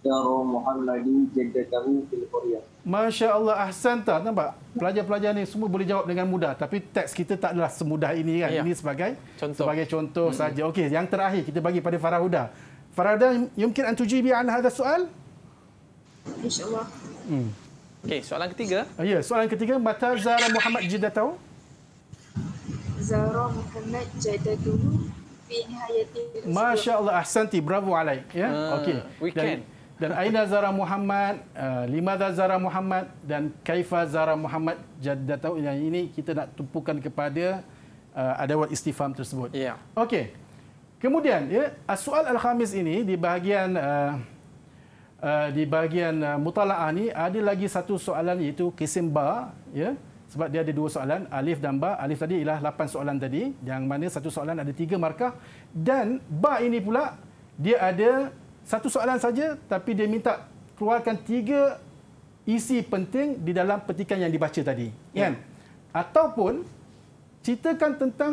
Ya Muhammad jadda tahu fil qaryah. Masya Allah Ahsan tak nampak pelajar-pelajar ni semua boleh jawab dengan mudah tapi teks kita tak adalah semudah ini kan ya. ini sebagai contoh. sebagai contoh hmm. saja okey yang terakhir kita bagi pada Farah Huda Farah Huda mungkin antuji bi an hadha soal insyaallah hmm. Okey, soalan ketiga. Uh, ya, soalan ketiga. Mata Zara Muhammad Jidatau. Zara Muhammad Jidatau. Masya Allah, Ahsanti. Bravo, Alay. Ya? Uh, Okey. Weekend. Dan, dan Aina Zara Muhammad, uh, ah, Limada Zara Muhammad dan Kaifa Zara Muhammad Jadatau. Yang ini kita nak tumpukan kepada uh, adawat istifam tersebut. Ya. Yeah. Okey. Kemudian, ya, soal Al-Khamis ini di bahagian uh, Eh, di bahagian uh, mutalaah ni ada lagi satu soalan iaitu kisim ba ya sebab dia ada dua soalan alif dan ba alif tadi ialah lapan soalan tadi yang mana satu soalan ada tiga markah dan ba ini pula dia ada satu soalan saja tapi dia minta keluarkan tiga isi penting di dalam petikan yang dibaca tadi ya. kan ataupun ceritakan tentang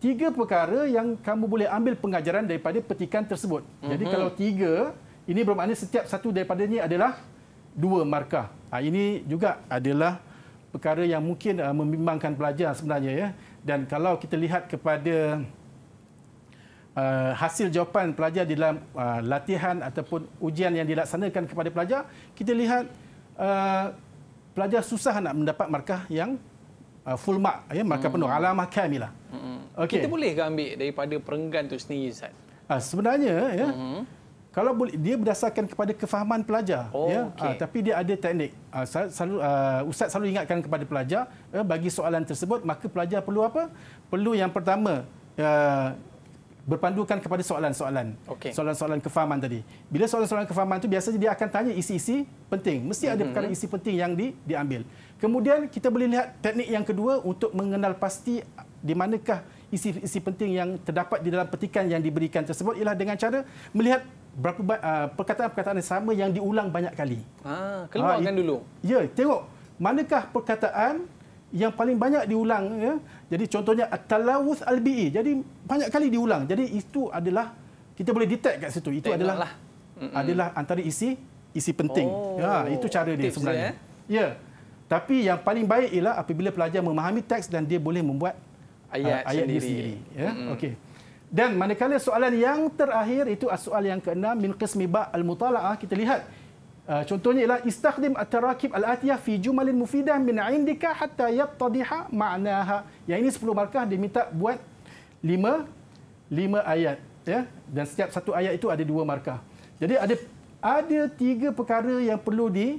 tiga perkara yang kamu boleh ambil pengajaran daripada petikan tersebut mm-hmm. jadi kalau tiga ini bermakna setiap satu daripadanya adalah dua markah. Ha, ini juga adalah perkara yang mungkin uh, membimbangkan pelajar sebenarnya. Ya. Dan kalau kita lihat kepada uh, hasil jawapan pelajar di dalam uh, latihan ataupun ujian yang dilaksanakan kepada pelajar, kita lihat uh, pelajar susah nak mendapat markah yang uh, full mark, ya, markah hmm. penuh, alamah kamilah. Hmm. Okay. Kita bolehkah ambil daripada perenggan itu sendiri, Zat? Uh, sebenarnya, ya, hmm kalau boleh dia berdasarkan kepada kefahaman pelajar ya. oh, ya ah, okay. uh, tapi dia ada teknik uh, selalu uh, ustaz selalu ingatkan kepada pelajar uh, bagi soalan tersebut maka pelajar perlu apa perlu yang pertama uh, berpandukan kepada soalan-soalan okay. soalan-soalan kefahaman tadi bila soalan-soalan kefahaman tu biasanya dia akan tanya isi-isi penting mesti ada mhm. perkara isi penting yang di, diambil kemudian kita boleh lihat teknik yang kedua untuk mengenal pasti di manakah isi-isi penting yang terdapat di dalam petikan yang diberikan tersebut ialah dengan cara melihat berapa uh, perkataan-perkataan yang sama yang diulang banyak kali. Ah, keluarkan uh, dulu. Ya, tengok manakah perkataan yang paling banyak diulang ya. Jadi contohnya at-talawuz albi. Jadi banyak kali diulang. Jadi itu adalah kita boleh detect kat situ. Itu adalah lah. adalah antara isi isi penting. Ya, oh, ya, itu cara dia sebenarnya. Dia, eh? Ya. Tapi yang paling baik ialah apabila pelajar memahami teks dan dia boleh membuat ayat, uh, ayat sendiri. dia sendiri. Ya. Mm-hmm. Okey. Dan manakala soalan yang terakhir itu soal yang keenam min qismi ba al mutalaah kita lihat ah, contohnya ialah istakhdim at tarakib al atiyah fi jumalin mufidah min indika hatta yattadiha ma'naha yang ini 10 markah dia minta buat 5 5 ayat ya dan setiap satu ayat itu ada dua markah jadi ada ada tiga perkara yang perlu di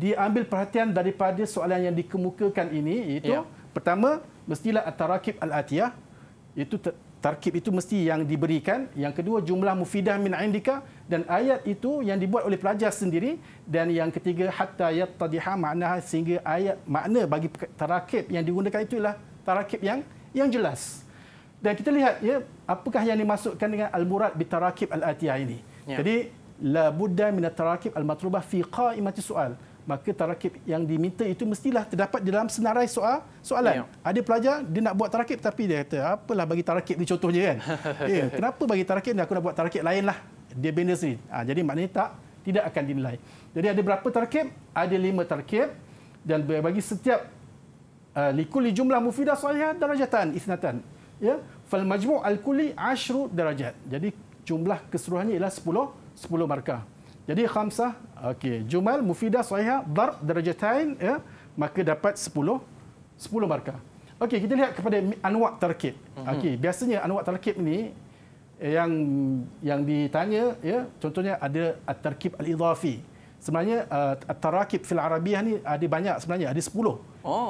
diambil perhatian daripada soalan yang dikemukakan ini iaitu ya. pertama mestilah at tarakib al atiyah itu tarkib itu mesti yang diberikan. Yang kedua jumlah mufidah min indika dan ayat itu yang dibuat oleh pelajar sendiri dan yang ketiga hatta yattadiha makna sehingga ayat makna bagi tarakib yang digunakan itulah tarakib yang yang jelas. Dan kita lihat ya apakah yang dimasukkan dengan al-murad bi tarakib al-atiyah ini. Ya. Jadi la budda min at-tarakib al-matlubah fi qa'imati su'al maka tarakib yang diminta itu mestilah terdapat dalam senarai soal soalan. Ya. Ada pelajar dia nak buat tarakib tapi dia kata apalah bagi tarakib ni contohnya kan. [LAUGHS] ya, kenapa bagi tarakib ni aku nak buat tarakib lainlah. Dia benda sini. Ha, jadi maknanya tak tidak akan dinilai. Jadi ada berapa tarakib? Ada lima tarakib dan bagi setiap uh, likuli jumlah mufidah salihah darajatan isnatan. Ya, fal majmu' al kulli 10 darajat. Jadi jumlah keseluruhannya ialah 10 10 markah. Jadi khamsah okey jumal mufidah sahiha darb darajatain ya maka dapat 10 10 markah. Okey kita lihat kepada anwa' tarkib. Mhm. Okey biasanya anwa' tarkib ni eh, yang yang ditanya ya contohnya ada at-tarkib al-idhafi. Sebenarnya uh, at-tarakib fil arabiyah ni ada banyak sebenarnya ada 10. Oh.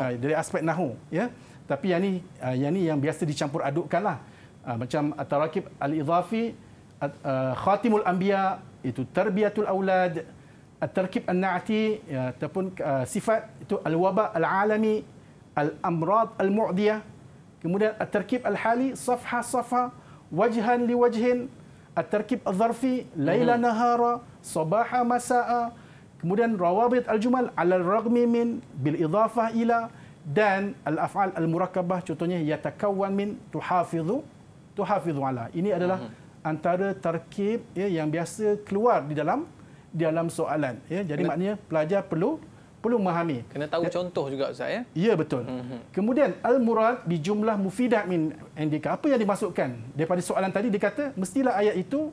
Uh, dari aspek nahu ya. Tapi yang ni uh, yang ni yang biasa dicampur adukkanlah. Uh, macam at-tarakib al-idhafi آه، خاتم الأنبياء itu تربيه الأولاد التركيب النعتي آه، تكون آه، صفات الوباء العالمي الأمراض المعدية kemudian التركيب الحالي صفحة صفحة وجها لوجه التركيب الظرفي ليل نهار صباح مساء kemudian روابط الجمل على الرغم من بالإضافة إلى dan الأفعال المركبة al-murakkabah contohnya تحافظ min tuhafizu tuhafizu ini adalah hmm. antara tarkib ya, yang biasa keluar di dalam di dalam soalan. Ya. Jadi kena, maknanya pelajar perlu perlu memahami. Kena tahu ya. contoh juga Ustaz. Ya, ya betul. Mm-hmm. Kemudian, al-murad di jumlah mufidat min NDK. Apa yang dimasukkan daripada soalan tadi? Dia kata, mestilah ayat itu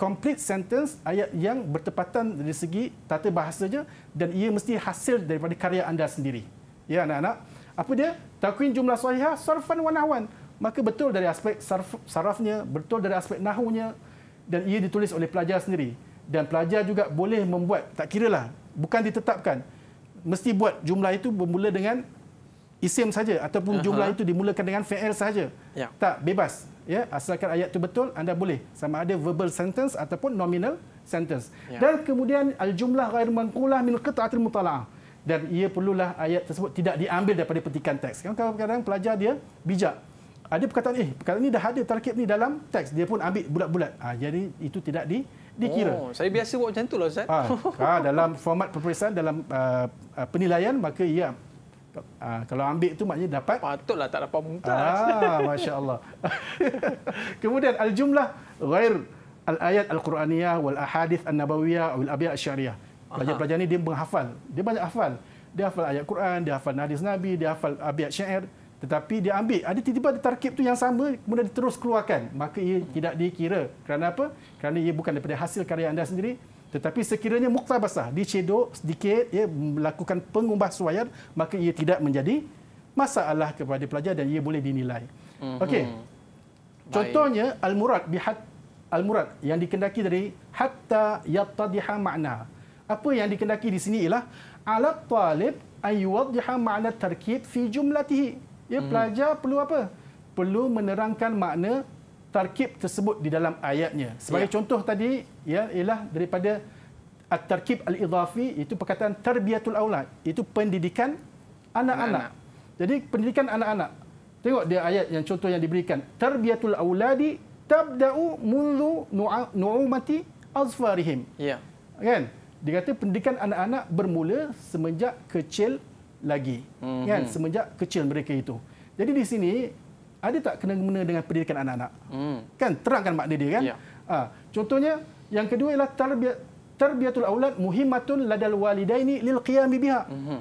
complete sentence, ayat yang bertepatan dari segi tata bahasanya dan ia mesti hasil daripada karya anda sendiri. Ya, anak-anak. Apa dia? Takwin jumlah suhiha, sorfan wa nahwan maka betul dari aspek saraf, sarafnya, betul dari aspek nahunya dan ia ditulis oleh pelajar sendiri. Dan pelajar juga boleh membuat, tak kira lah, bukan ditetapkan. Mesti buat jumlah itu bermula dengan isim saja ataupun jumlah uh-huh. itu dimulakan dengan fi'il saja. Ya. Tak, bebas. Ya, asalkan ayat itu betul, anda boleh. Sama ada verbal sentence ataupun nominal sentence. Ya. Dan kemudian, al-jumlah ghair mangkulah min qita'atil mutala'ah. Dan ia perlulah ayat tersebut tidak diambil daripada petikan teks. Kan, kadang-kadang pelajar dia bijak ada perkataan eh perkataan ini dah ada tarkib ni dalam teks dia pun ambil bulat-bulat ha, jadi itu tidak di dikira. Oh, saya biasa buat macam itulah ustaz. Ha, ha, dalam format peperiksaan dalam uh, penilaian maka ya Ha, kalau ambil tu maknanya dapat patutlah tak dapat muntah. Ah, masya-Allah. [LAUGHS] Kemudian al-jumlah ghair al-ayat al-Quraniyah wal ahadith an-nabawiyah wal abyah syariah Pelajar-pelajar ni dia menghafal. Dia banyak hafal. Dia hafal ayat Quran, dia hafal hadis Nabi, dia hafal abyah syair tetapi dia ambil ada tiba-tiba ada tarkib tu yang sama kemudian dia terus keluarkan maka ia tidak dikira kerana apa kerana ia bukan daripada hasil karya anda sendiri tetapi sekiranya muktabasah dicedok sedikit ia melakukan pengubah suayan maka ia tidak menjadi masalah kepada pelajar dan ia boleh dinilai mhm. okey contohnya al murad bihat al murad yang dikendaki dari hatta yattadiha makna apa yang dikendaki di sini ialah alat talib ayuwadhiha makna tarkib fi jumlatihi Ya, hmm. pelajar perlu apa? Perlu menerangkan makna tarkib tersebut di dalam ayatnya. Sebagai ya. contoh tadi, ya, ialah daripada at-tarkib al-idhafi, itu perkataan terbiatul aulad, itu pendidikan anak-anak. Jadi pendidikan anak-anak. Tengok dia ayat yang contoh yang diberikan. terbiatul awladi tabda'u mundu nu'umati azfarihim. Ya. Kan? Dia kata pendidikan anak-anak bermula semenjak kecil lagi mm-hmm. kan semenjak kecil mereka itu. Jadi di sini ada tak kena-mengena dengan pendidikan anak-anak? Mm. Kan terangkan mak dede kan? Yeah. Ha, contohnya yang kedua ialah tarbiyah tarbiyatul aulad muhimmatun ladal walidaini lil qiyam biha. Mhm.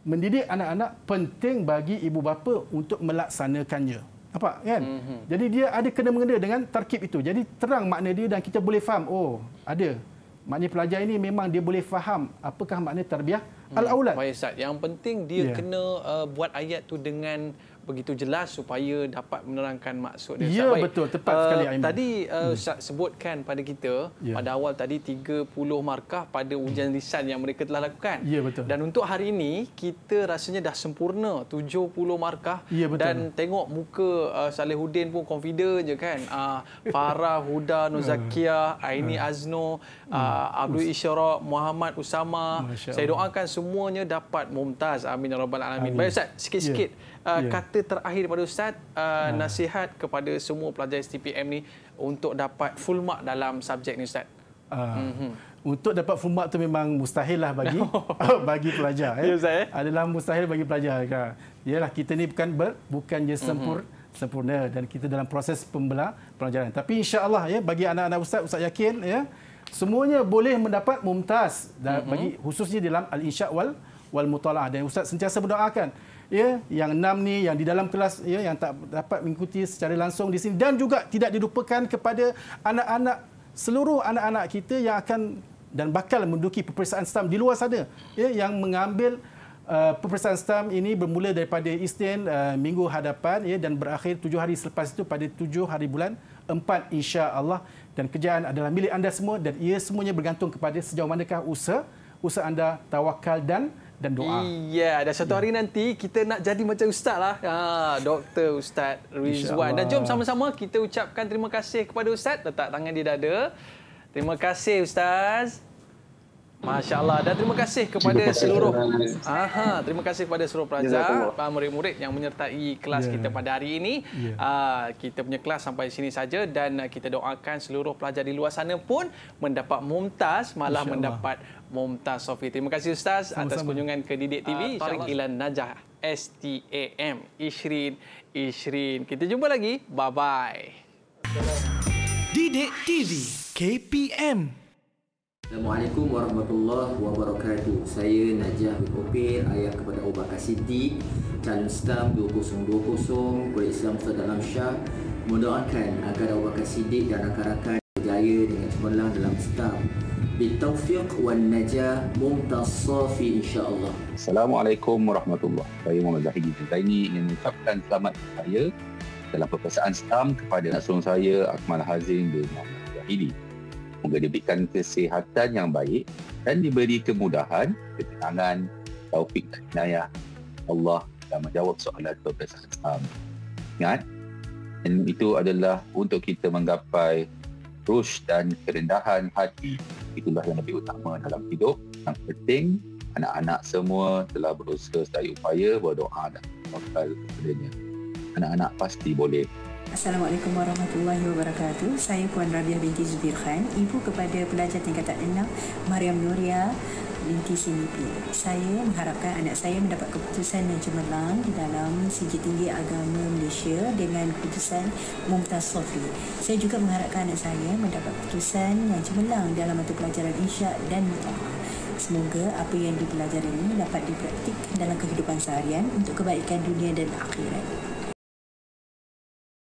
Mendidik anak-anak penting bagi ibu bapa untuk melaksanakannya. Apa kan? Mm-hmm. Jadi dia ada kena-mengena dengan tarkib itu. Jadi terang makna dia dan kita boleh faham oh ada maknanya pelajar ini memang dia boleh faham apakah makna tarbiyah hmm. al-aulad. yang penting dia yeah. kena uh, buat ayat tu dengan begitu jelas supaya dapat menerangkan maksud dia. Ya, Baik. betul. Tepat uh, sekali, eh, Aiman. Tadi eh, hmm. Ustaz hmm. sebutkan pada kita, ya. pada awal tadi 30 markah pada ujian lisan yang mereka telah lakukan. Ya, betul. Dan untuk hari ini, kita rasanya dah sempurna 70 markah. Ya, betul. Dan tengok muka uh, Salihuddin pun confident je kan. Uh, [LAUGHS] Farah, Huda, Nuzakiyah, Aini uh. Azno, uh, Abdul Isyarak, Muhammad Usama. Saya doakan semuanya dapat mumtaz. Amin. Ya Rabbal Alamin. Baik Ustaz, sikit-sikit. Ya yeah. Uh, ya. kata terakhir daripada ustaz uh, yeah. nasihat kepada semua pelajar STPM ni untuk dapat full mark dalam subjek ni ustaz. Uh, mm-hmm. Untuk dapat full mark tu memang mustahil lah bagi [LAUGHS] [LAUGHS] bagi pelajar eh. Yes, eh. Adalah mustahil bagi pelajar. lah kita ni bukan ber, bukan je sempur mm-hmm. sempurna dan kita dalam proses pembelajaran. Tapi insya-Allah ya bagi anak-anak ustaz ustaz yakin ya semuanya boleh mendapat mumtaz dan mm-hmm. bagi khususnya dalam al-insya' wal wal mutalaah dan ustaz sentiasa berdoakan ya yang enam ni yang di dalam kelas ya yang tak dapat mengikuti secara langsung di sini dan juga tidak dilupakan kepada anak-anak seluruh anak-anak kita yang akan dan bakal menduduki peperiksaan STAM di luar sana ya yang mengambil Uh, peperiksaan STAM ini bermula daripada Isnin uh, minggu hadapan ya, dan berakhir tujuh hari selepas itu pada tujuh hari bulan empat insya Allah dan kerjaan adalah milik anda semua dan ia semuanya bergantung kepada sejauh manakah usaha usaha anda tawakal dan dan doa. Iya, dan satu hari nanti kita nak jadi macam ustaz lah. Ha, Doktor Ustaz Rizwan. Dan jom sama-sama kita ucapkan terima kasih kepada ustaz. Letak tangan di dada. Terima kasih ustaz. Masya-Allah. Dan terima kasih kepada terima kasih seluruh Aha, terima kasih kepada seluruh pelajar, ya, murid-murid yang menyertai kelas ya. kita pada hari ini. Ya. Uh, kita punya kelas sampai sini saja dan kita doakan seluruh pelajar di luar sana pun mendapat mumtaz, malah mendapat Mumtaz Sofi. Terima kasih Ustaz Sama-sama. atas kunjungan ke Didik TV. Uh, ah, Tarik Ilan Najah, STAM. Ishrin, Ishrin. Kita jumpa lagi. Bye-bye. Didik TV, KPM. Assalamualaikum warahmatullahi wabarakatuh. Saya Najah Bukopir, ayah kepada Abu Bakar Siti, calon stam 2020, Kuala Islam Ustaz Dalam Syah. Mendoakan agar Abu Bakar Siddiq dan rakan-rakan berjaya dengan cemerlang dalam stam. بالتوفيق والنجاة ممتى الصافي إن شاء الله السلام عليكم ورحمة الله saya Muhammad Zahidi Zaini ingin mengucapkan selamat saya dalam perpisahan Islam kepada nasrung saya Akmal Hazim bin Muhammad Zahidi Moga diberikan kesihatan yang baik dan diberi kemudahan, ketenangan, taufik dan inayah Allah dalam menjawab soalan perpisahan Islam. Ingat, itu adalah untuk kita menggapai terus dan kerendahan hati itulah yang lebih utama dalam hidup yang penting anak-anak semua telah berusaha sedaya upaya berdoa dan bakal kepadanya anak-anak pasti boleh Assalamualaikum warahmatullahi wabarakatuh Saya Puan Rabia binti Zubir Khan Ibu kepada pelajar tingkatan 6 Mariam Nuria inti CUP. Saya mengharapkan anak saya mendapat keputusan yang cemerlang di dalam Siji Tinggi Agama Malaysia dengan keputusan Mumtaz Sofi. Saya juga mengharapkan anak saya mendapat keputusan yang cemerlang dalam mata pelajaran insya' dan mutlaka. Semoga apa yang dipelajari ini dapat dipraktik dalam kehidupan seharian untuk kebaikan dunia dan akhirat.